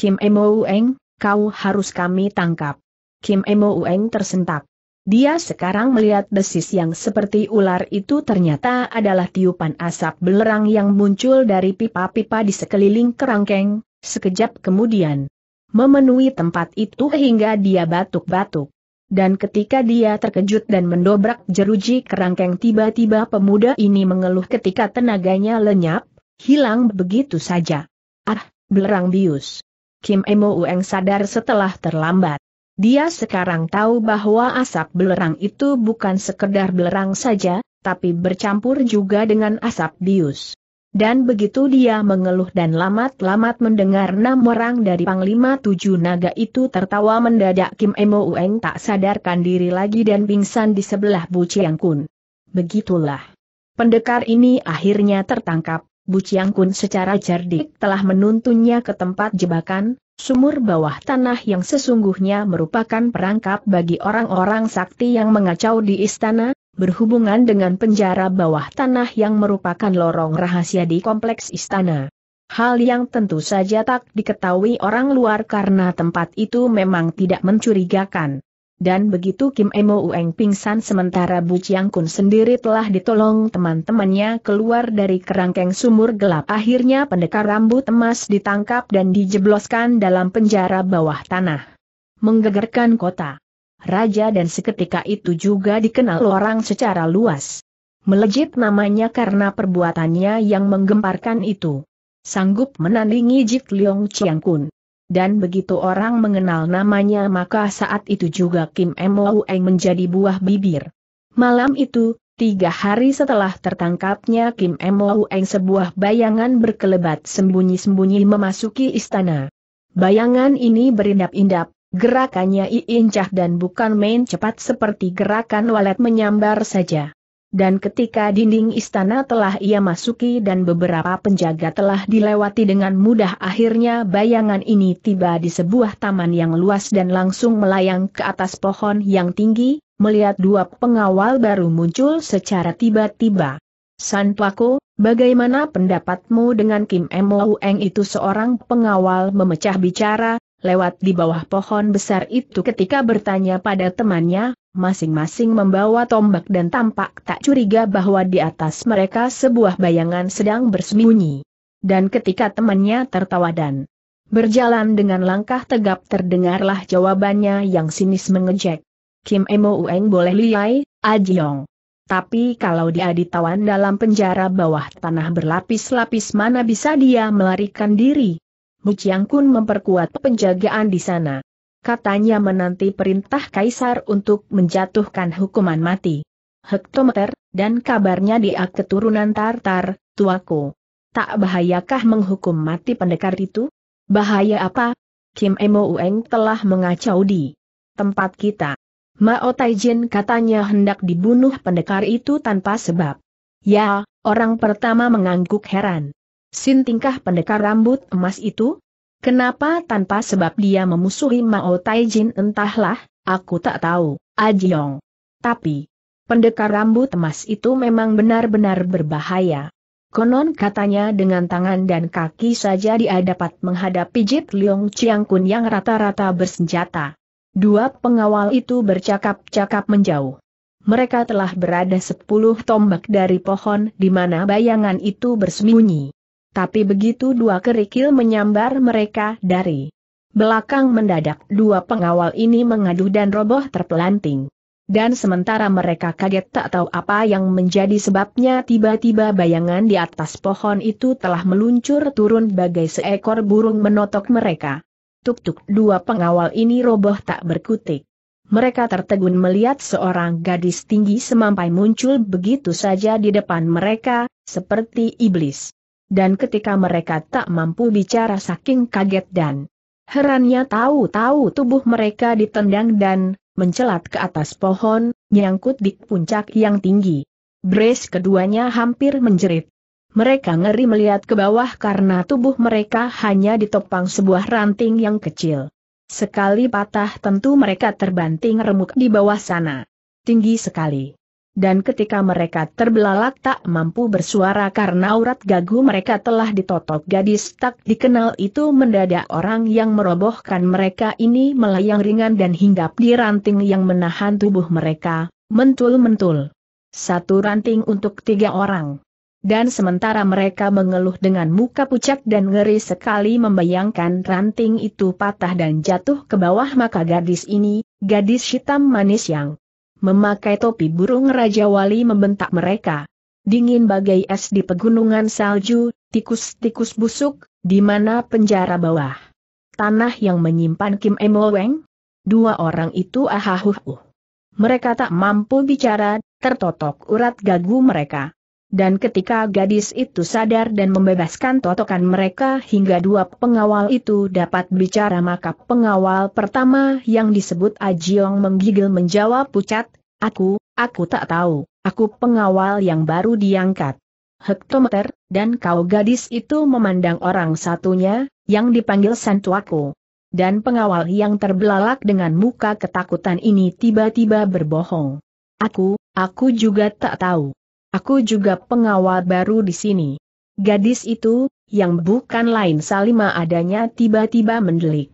Speaker 1: Kim Emo Ueng, kau harus kami tangkap. Kim Emo Ueng tersentak. Dia sekarang melihat desis yang seperti ular itu ternyata adalah tiupan asap belerang yang muncul dari pipa-pipa di sekeliling kerangkeng, sekejap kemudian. Memenuhi tempat itu hingga dia batuk-batuk. Dan ketika dia terkejut dan mendobrak jeruji kerangkeng tiba-tiba pemuda ini mengeluh ketika tenaganya lenyap, hilang begitu saja. Ah, belerang bius. Kim Emo Ueng sadar setelah terlambat. Dia sekarang tahu bahwa asap belerang itu bukan sekedar belerang saja, tapi bercampur juga dengan asap bius. Dan begitu dia mengeluh dan lamat-lamat mendengar enam orang dari Panglima Tujuh Naga itu tertawa mendadak Kim Emo Ueng tak sadarkan diri lagi dan pingsan di sebelah Bu Chiang Kun. Begitulah. Pendekar ini akhirnya tertangkap, Bu Chiang Kun secara cerdik telah menuntunnya ke tempat jebakan, sumur bawah tanah yang sesungguhnya merupakan perangkap bagi orang-orang sakti yang mengacau di istana, berhubungan dengan penjara bawah tanah yang merupakan lorong rahasia di kompleks istana. Hal yang tentu saja tak diketahui orang luar karena tempat itu memang tidak mencurigakan. Dan begitu Kim Emo Ueng pingsan sementara Bu Chiang Kun sendiri telah ditolong teman-temannya keluar dari kerangkeng sumur gelap. Akhirnya pendekar rambut emas ditangkap dan dijebloskan dalam penjara bawah tanah. Menggegerkan kota. Raja dan seketika itu juga dikenal orang secara luas. Melejit namanya karena perbuatannya yang menggemparkan itu. Sanggup menandingi Jit Leong Chiang Kun dan begitu orang mengenal namanya maka saat itu juga Kim Mo-eng menjadi buah bibir. Malam itu, tiga hari setelah tertangkapnya Kim Mo-eng sebuah bayangan berkelebat sembunyi-sembunyi memasuki istana. Bayangan ini berindap-indap, gerakannya iincah dan bukan main cepat seperti gerakan walet menyambar saja. Dan ketika dinding istana telah ia masuki dan beberapa penjaga telah dilewati dengan mudah akhirnya bayangan ini tiba di sebuah taman yang luas dan langsung melayang ke atas pohon yang tinggi, melihat dua pengawal baru muncul secara tiba-tiba. San Pako, bagaimana pendapatmu dengan Kim Emo Eng itu seorang pengawal memecah bicara, lewat di bawah pohon besar itu ketika bertanya pada temannya, masing-masing membawa tombak dan tampak tak curiga bahwa di atas mereka sebuah bayangan sedang bersembunyi. Dan ketika temannya tertawa dan berjalan dengan langkah tegap terdengarlah jawabannya yang sinis mengejek. Kim Emo Eng boleh liai, Ajiong. Tapi kalau dia ditawan dalam penjara bawah tanah berlapis-lapis mana bisa dia melarikan diri? Mu Chiang Kun memperkuat penjagaan di sana. Katanya menanti perintah Kaisar untuk menjatuhkan hukuman mati. Hektometer, dan kabarnya dia keturunan Tartar, tuaku. Tak bahayakah menghukum mati pendekar itu? Bahaya apa? Kim Emo Ueng telah mengacau di tempat kita. Mao Taijin katanya hendak dibunuh pendekar itu tanpa sebab. Ya, orang pertama mengangguk heran. Sin tingkah pendekar rambut emas itu? Kenapa tanpa sebab dia memusuhi Mao Taijin entahlah, aku tak tahu, Ajiong. Tapi, pendekar rambut emas itu memang benar-benar berbahaya. Konon katanya dengan tangan dan kaki saja dia dapat menghadapi Jit Leong Chiang Kun yang rata-rata bersenjata. Dua pengawal itu bercakap-cakap menjauh. Mereka telah berada sepuluh tombak dari pohon di mana bayangan itu bersembunyi. Tapi begitu dua kerikil menyambar mereka dari belakang mendadak dua pengawal ini mengadu dan roboh terpelanting. Dan sementara mereka kaget tak tahu apa yang menjadi sebabnya tiba-tiba bayangan di atas pohon itu telah meluncur turun bagai seekor burung menotok mereka. Tuk-tuk dua pengawal ini roboh tak berkutik. Mereka tertegun melihat seorang gadis tinggi semampai muncul begitu saja di depan mereka, seperti iblis. Dan ketika mereka tak mampu bicara saking kaget dan herannya tahu-tahu tubuh mereka ditendang dan mencelat ke atas pohon, nyangkut di puncak yang tinggi. Brace keduanya hampir menjerit mereka ngeri melihat ke bawah karena tubuh mereka hanya ditopang sebuah ranting yang kecil. Sekali patah tentu mereka terbanting remuk di bawah sana. Tinggi sekali. Dan ketika mereka terbelalak tak mampu bersuara karena urat gagu mereka telah ditotok gadis tak dikenal itu mendadak orang yang merobohkan mereka ini melayang ringan dan hinggap di ranting yang menahan tubuh mereka, mentul-mentul. Satu ranting untuk tiga orang. Dan sementara mereka mengeluh dengan muka pucat dan ngeri sekali membayangkan ranting itu patah dan jatuh ke bawah maka gadis ini, gadis hitam manis yang memakai topi burung Raja Wali membentak mereka. Dingin bagai es di pegunungan salju, tikus-tikus busuk, di mana penjara bawah. Tanah yang menyimpan Kim Emo Weng? Dua orang itu ahahuhuh. Mereka tak mampu bicara, tertotok urat gagu mereka. Dan ketika gadis itu sadar dan membebaskan totokan mereka hingga dua pengawal itu dapat bicara maka pengawal pertama yang disebut Ajiong menggigil menjawab pucat, Aku, aku tak tahu, aku pengawal yang baru diangkat. Hektometer, dan kau gadis itu memandang orang satunya, yang dipanggil Santuaku. Dan pengawal yang terbelalak dengan muka ketakutan ini tiba-tiba berbohong. Aku, aku juga tak tahu. Aku juga pengawal baru di sini. Gadis itu, yang bukan lain Salima adanya tiba-tiba mendelik.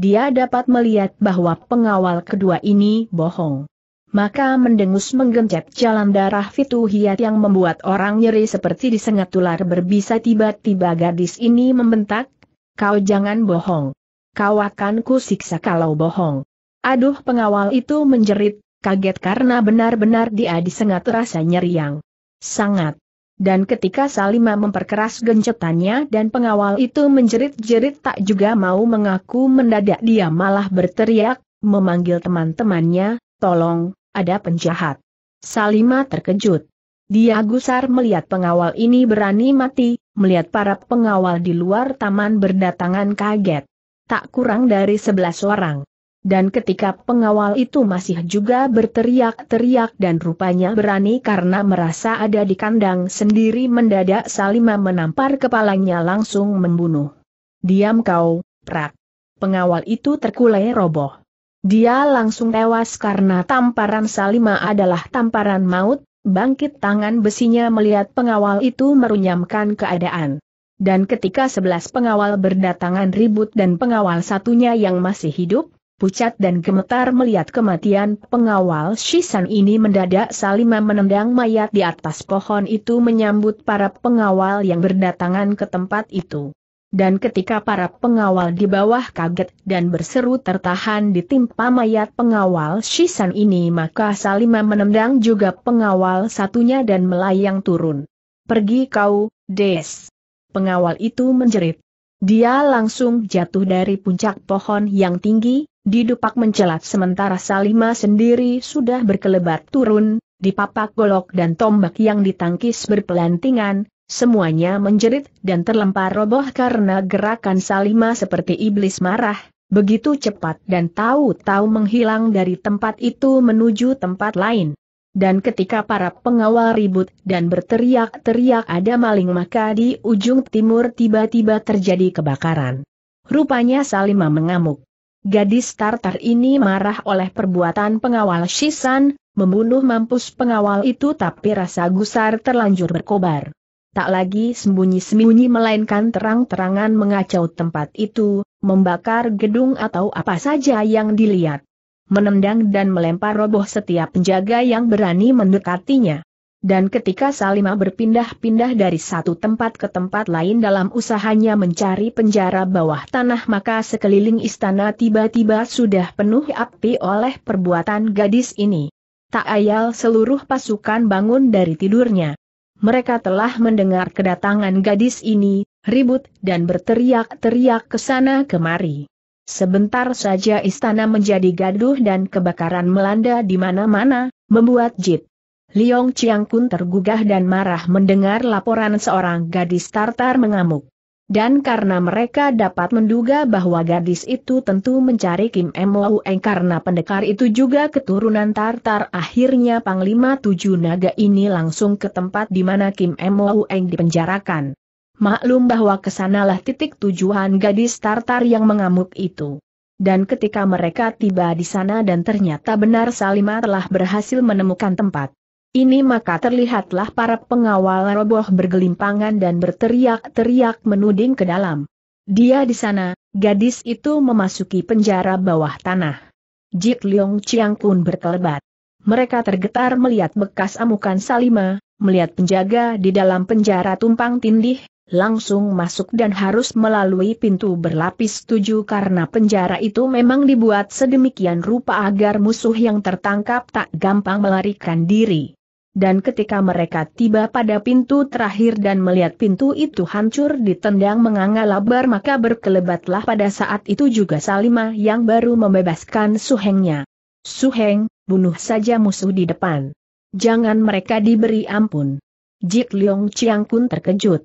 Speaker 1: Dia dapat melihat bahwa pengawal kedua ini bohong. Maka mendengus menggencet jalan darah hiat yang membuat orang nyeri seperti disengat ular berbisa tiba-tiba gadis ini membentak, kau jangan bohong. Kau akan kusiksa kalau bohong. Aduh pengawal itu menjerit, kaget karena benar-benar dia disengat rasa nyeri yang Sangat. Dan ketika Salima memperkeras gencetannya dan pengawal itu menjerit-jerit tak juga mau mengaku mendadak dia malah berteriak, memanggil teman-temannya, tolong, ada penjahat. Salima terkejut. Dia gusar melihat pengawal ini berani mati, melihat para pengawal di luar taman berdatangan kaget. Tak kurang dari sebelas orang. Dan ketika pengawal itu masih juga berteriak-teriak dan rupanya berani karena merasa ada di kandang sendiri mendadak Salima menampar kepalanya langsung membunuh. Diam kau, prak. Pengawal itu terkulai roboh. Dia langsung tewas karena tamparan Salima adalah tamparan maut, bangkit tangan besinya melihat pengawal itu merunyamkan keadaan. Dan ketika sebelas pengawal berdatangan ribut dan pengawal satunya yang masih hidup, pucat dan gemetar melihat kematian pengawal Shisan ini mendadak Salima menendang mayat di atas pohon itu menyambut para pengawal yang berdatangan ke tempat itu. Dan ketika para pengawal di bawah kaget dan berseru tertahan ditimpa mayat pengawal Shisan ini maka Salima menendang juga pengawal satunya dan melayang turun. Pergi kau, Des. Pengawal itu menjerit. Dia langsung jatuh dari puncak pohon yang tinggi, Didupak mencelat sementara Salima sendiri sudah berkelebat turun, dipapak golok dan tombak yang ditangkis berpelantingan, semuanya menjerit dan terlempar roboh karena gerakan Salima seperti iblis marah, begitu cepat dan tahu-tahu menghilang dari tempat itu menuju tempat lain. Dan ketika para pengawal ribut dan berteriak-teriak ada maling maka di ujung timur tiba-tiba terjadi kebakaran. Rupanya Salima mengamuk. Gadis Tartar ini marah oleh perbuatan pengawal Shisan, membunuh mampus pengawal itu tapi rasa gusar terlanjur berkobar. Tak lagi sembunyi-sembunyi melainkan terang-terangan mengacau tempat itu, membakar gedung atau apa saja yang dilihat. Menendang dan melempar roboh setiap penjaga yang berani mendekatinya dan ketika Salima berpindah-pindah dari satu tempat ke tempat lain dalam usahanya mencari penjara bawah tanah maka sekeliling istana tiba-tiba sudah penuh api oleh perbuatan gadis ini. Tak ayal seluruh pasukan bangun dari tidurnya. Mereka telah mendengar kedatangan gadis ini, ribut dan berteriak-teriak ke sana kemari. Sebentar saja istana menjadi gaduh dan kebakaran melanda di mana-mana, membuat Jit Liong Chiang Kun tergugah dan marah mendengar laporan seorang gadis Tartar mengamuk. Dan karena mereka dapat menduga bahwa gadis itu tentu mencari Kim Moueng karena pendekar itu juga keturunan Tartar akhirnya Panglima Tujuh Naga ini langsung ke tempat di mana Kim Moueng dipenjarakan. Maklum bahwa kesanalah titik tujuan gadis Tartar yang mengamuk itu. Dan ketika mereka tiba di sana dan ternyata benar Salima telah berhasil menemukan tempat. Ini maka terlihatlah para pengawal roboh bergelimpangan dan berteriak-teriak menuding ke dalam. Dia di sana, gadis itu memasuki penjara bawah tanah. Jit Leong Chiang pun berkelebat. Mereka tergetar melihat bekas amukan Salima, melihat penjaga di dalam penjara tumpang tindih, langsung masuk dan harus melalui pintu berlapis tujuh karena penjara itu memang dibuat sedemikian rupa agar musuh yang tertangkap tak gampang melarikan diri dan ketika mereka tiba pada pintu terakhir dan melihat pintu itu hancur ditendang menganga labar maka berkelebatlah pada saat itu juga Salima yang baru membebaskan Suhengnya. Suheng, bunuh saja musuh di depan. Jangan mereka diberi ampun. Jit Leong Chiang pun terkejut.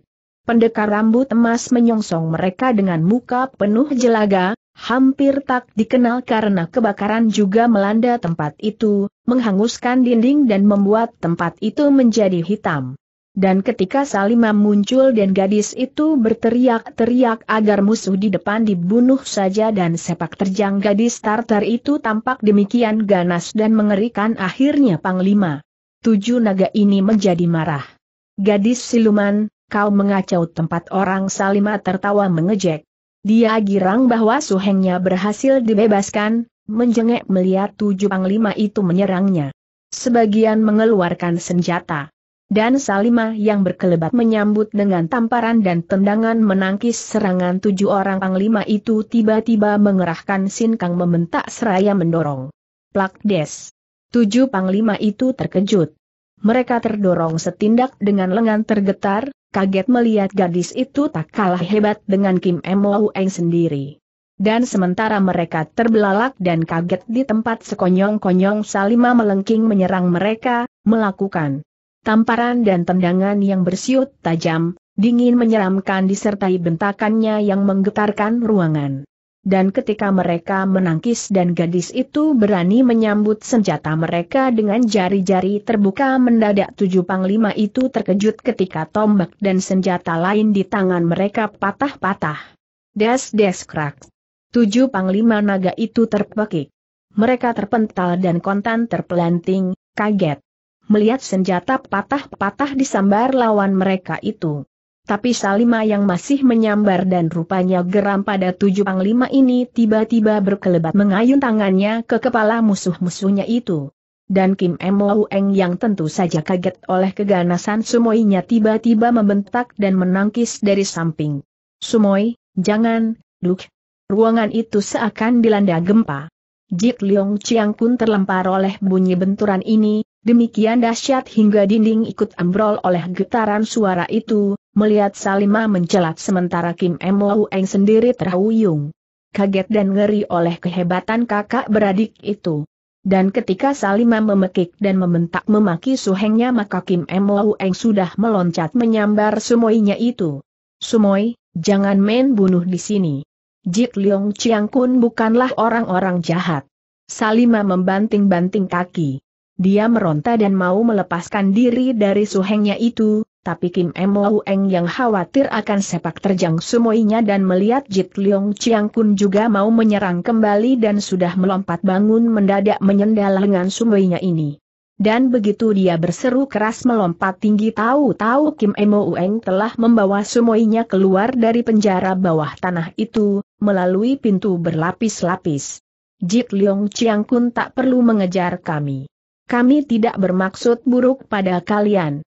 Speaker 1: Pendekar rambut emas menyongsong mereka dengan muka penuh jelaga, hampir tak dikenal karena kebakaran juga melanda tempat itu, menghanguskan dinding dan membuat tempat itu menjadi hitam. Dan ketika Salimah muncul dan gadis itu berteriak-teriak agar musuh di depan dibunuh saja dan sepak terjang gadis Tartar itu tampak demikian ganas dan mengerikan akhirnya Panglima. Tujuh naga ini menjadi marah. Gadis siluman, kau mengacau tempat orang Salima tertawa mengejek. Dia girang bahwa suhengnya berhasil dibebaskan, menjengek melihat tujuh panglima itu menyerangnya. Sebagian mengeluarkan senjata. Dan Salima yang berkelebat menyambut dengan tamparan dan tendangan menangkis serangan tujuh orang panglima itu tiba-tiba mengerahkan sinkang membentak seraya mendorong. Plak des. Tujuh panglima itu terkejut. Mereka terdorong setindak dengan lengan tergetar, kaget melihat gadis itu tak kalah hebat dengan Kim Mo Eng sendiri. Dan sementara mereka terbelalak dan kaget di tempat sekonyong-konyong Salima melengking menyerang mereka, melakukan tamparan dan tendangan yang bersiut tajam, dingin menyeramkan disertai bentakannya yang menggetarkan ruangan dan ketika mereka menangkis dan gadis itu berani menyambut senjata mereka dengan jari-jari terbuka mendadak tujuh panglima itu terkejut ketika tombak dan senjata lain di tangan mereka patah-patah. Des-des krak. Tujuh panglima naga itu terpekik. Mereka terpental dan kontan terpelanting, kaget. Melihat senjata patah-patah disambar lawan mereka itu. Tapi Salima yang masih menyambar dan rupanya geram pada tujuh panglima ini tiba-tiba berkelebat mengayun tangannya ke kepala musuh-musuhnya itu. Dan Kim Mo Eng yang tentu saja kaget oleh keganasan Sumoinya tiba-tiba membentak dan menangkis dari samping. Sumoi, jangan, Duk. Ruangan itu seakan dilanda gempa. Jit Leong Chiang Kun terlempar oleh bunyi benturan ini, Demikian dahsyat hingga dinding ikut ambrol oleh getaran suara itu, melihat Salima mencelat sementara Kim Emo Eng sendiri terhuyung. Kaget dan ngeri oleh kehebatan kakak beradik itu. Dan ketika Salima memekik dan membentak memaki suhengnya maka Kim Emo Eng sudah meloncat menyambar sumoinya itu. Sumoi, jangan main bunuh di sini. Jit Leong Chiang Kun bukanlah orang-orang jahat. Salima membanting-banting kaki. Dia meronta dan mau melepaskan diri dari suhengnya itu, tapi Kim Mo Eng yang khawatir akan sepak terjang sumoinya dan melihat Jit Leong Chiang Kun juga mau menyerang kembali dan sudah melompat bangun mendadak menyendal lengan sumoinya ini. Dan begitu dia berseru keras melompat tinggi tahu-tahu Kim Mo Ueng telah membawa sumoinya keluar dari penjara bawah tanah itu, melalui pintu berlapis-lapis. Jit Leong Chiang Kun tak perlu mengejar kami. Kami tidak bermaksud buruk pada kalian.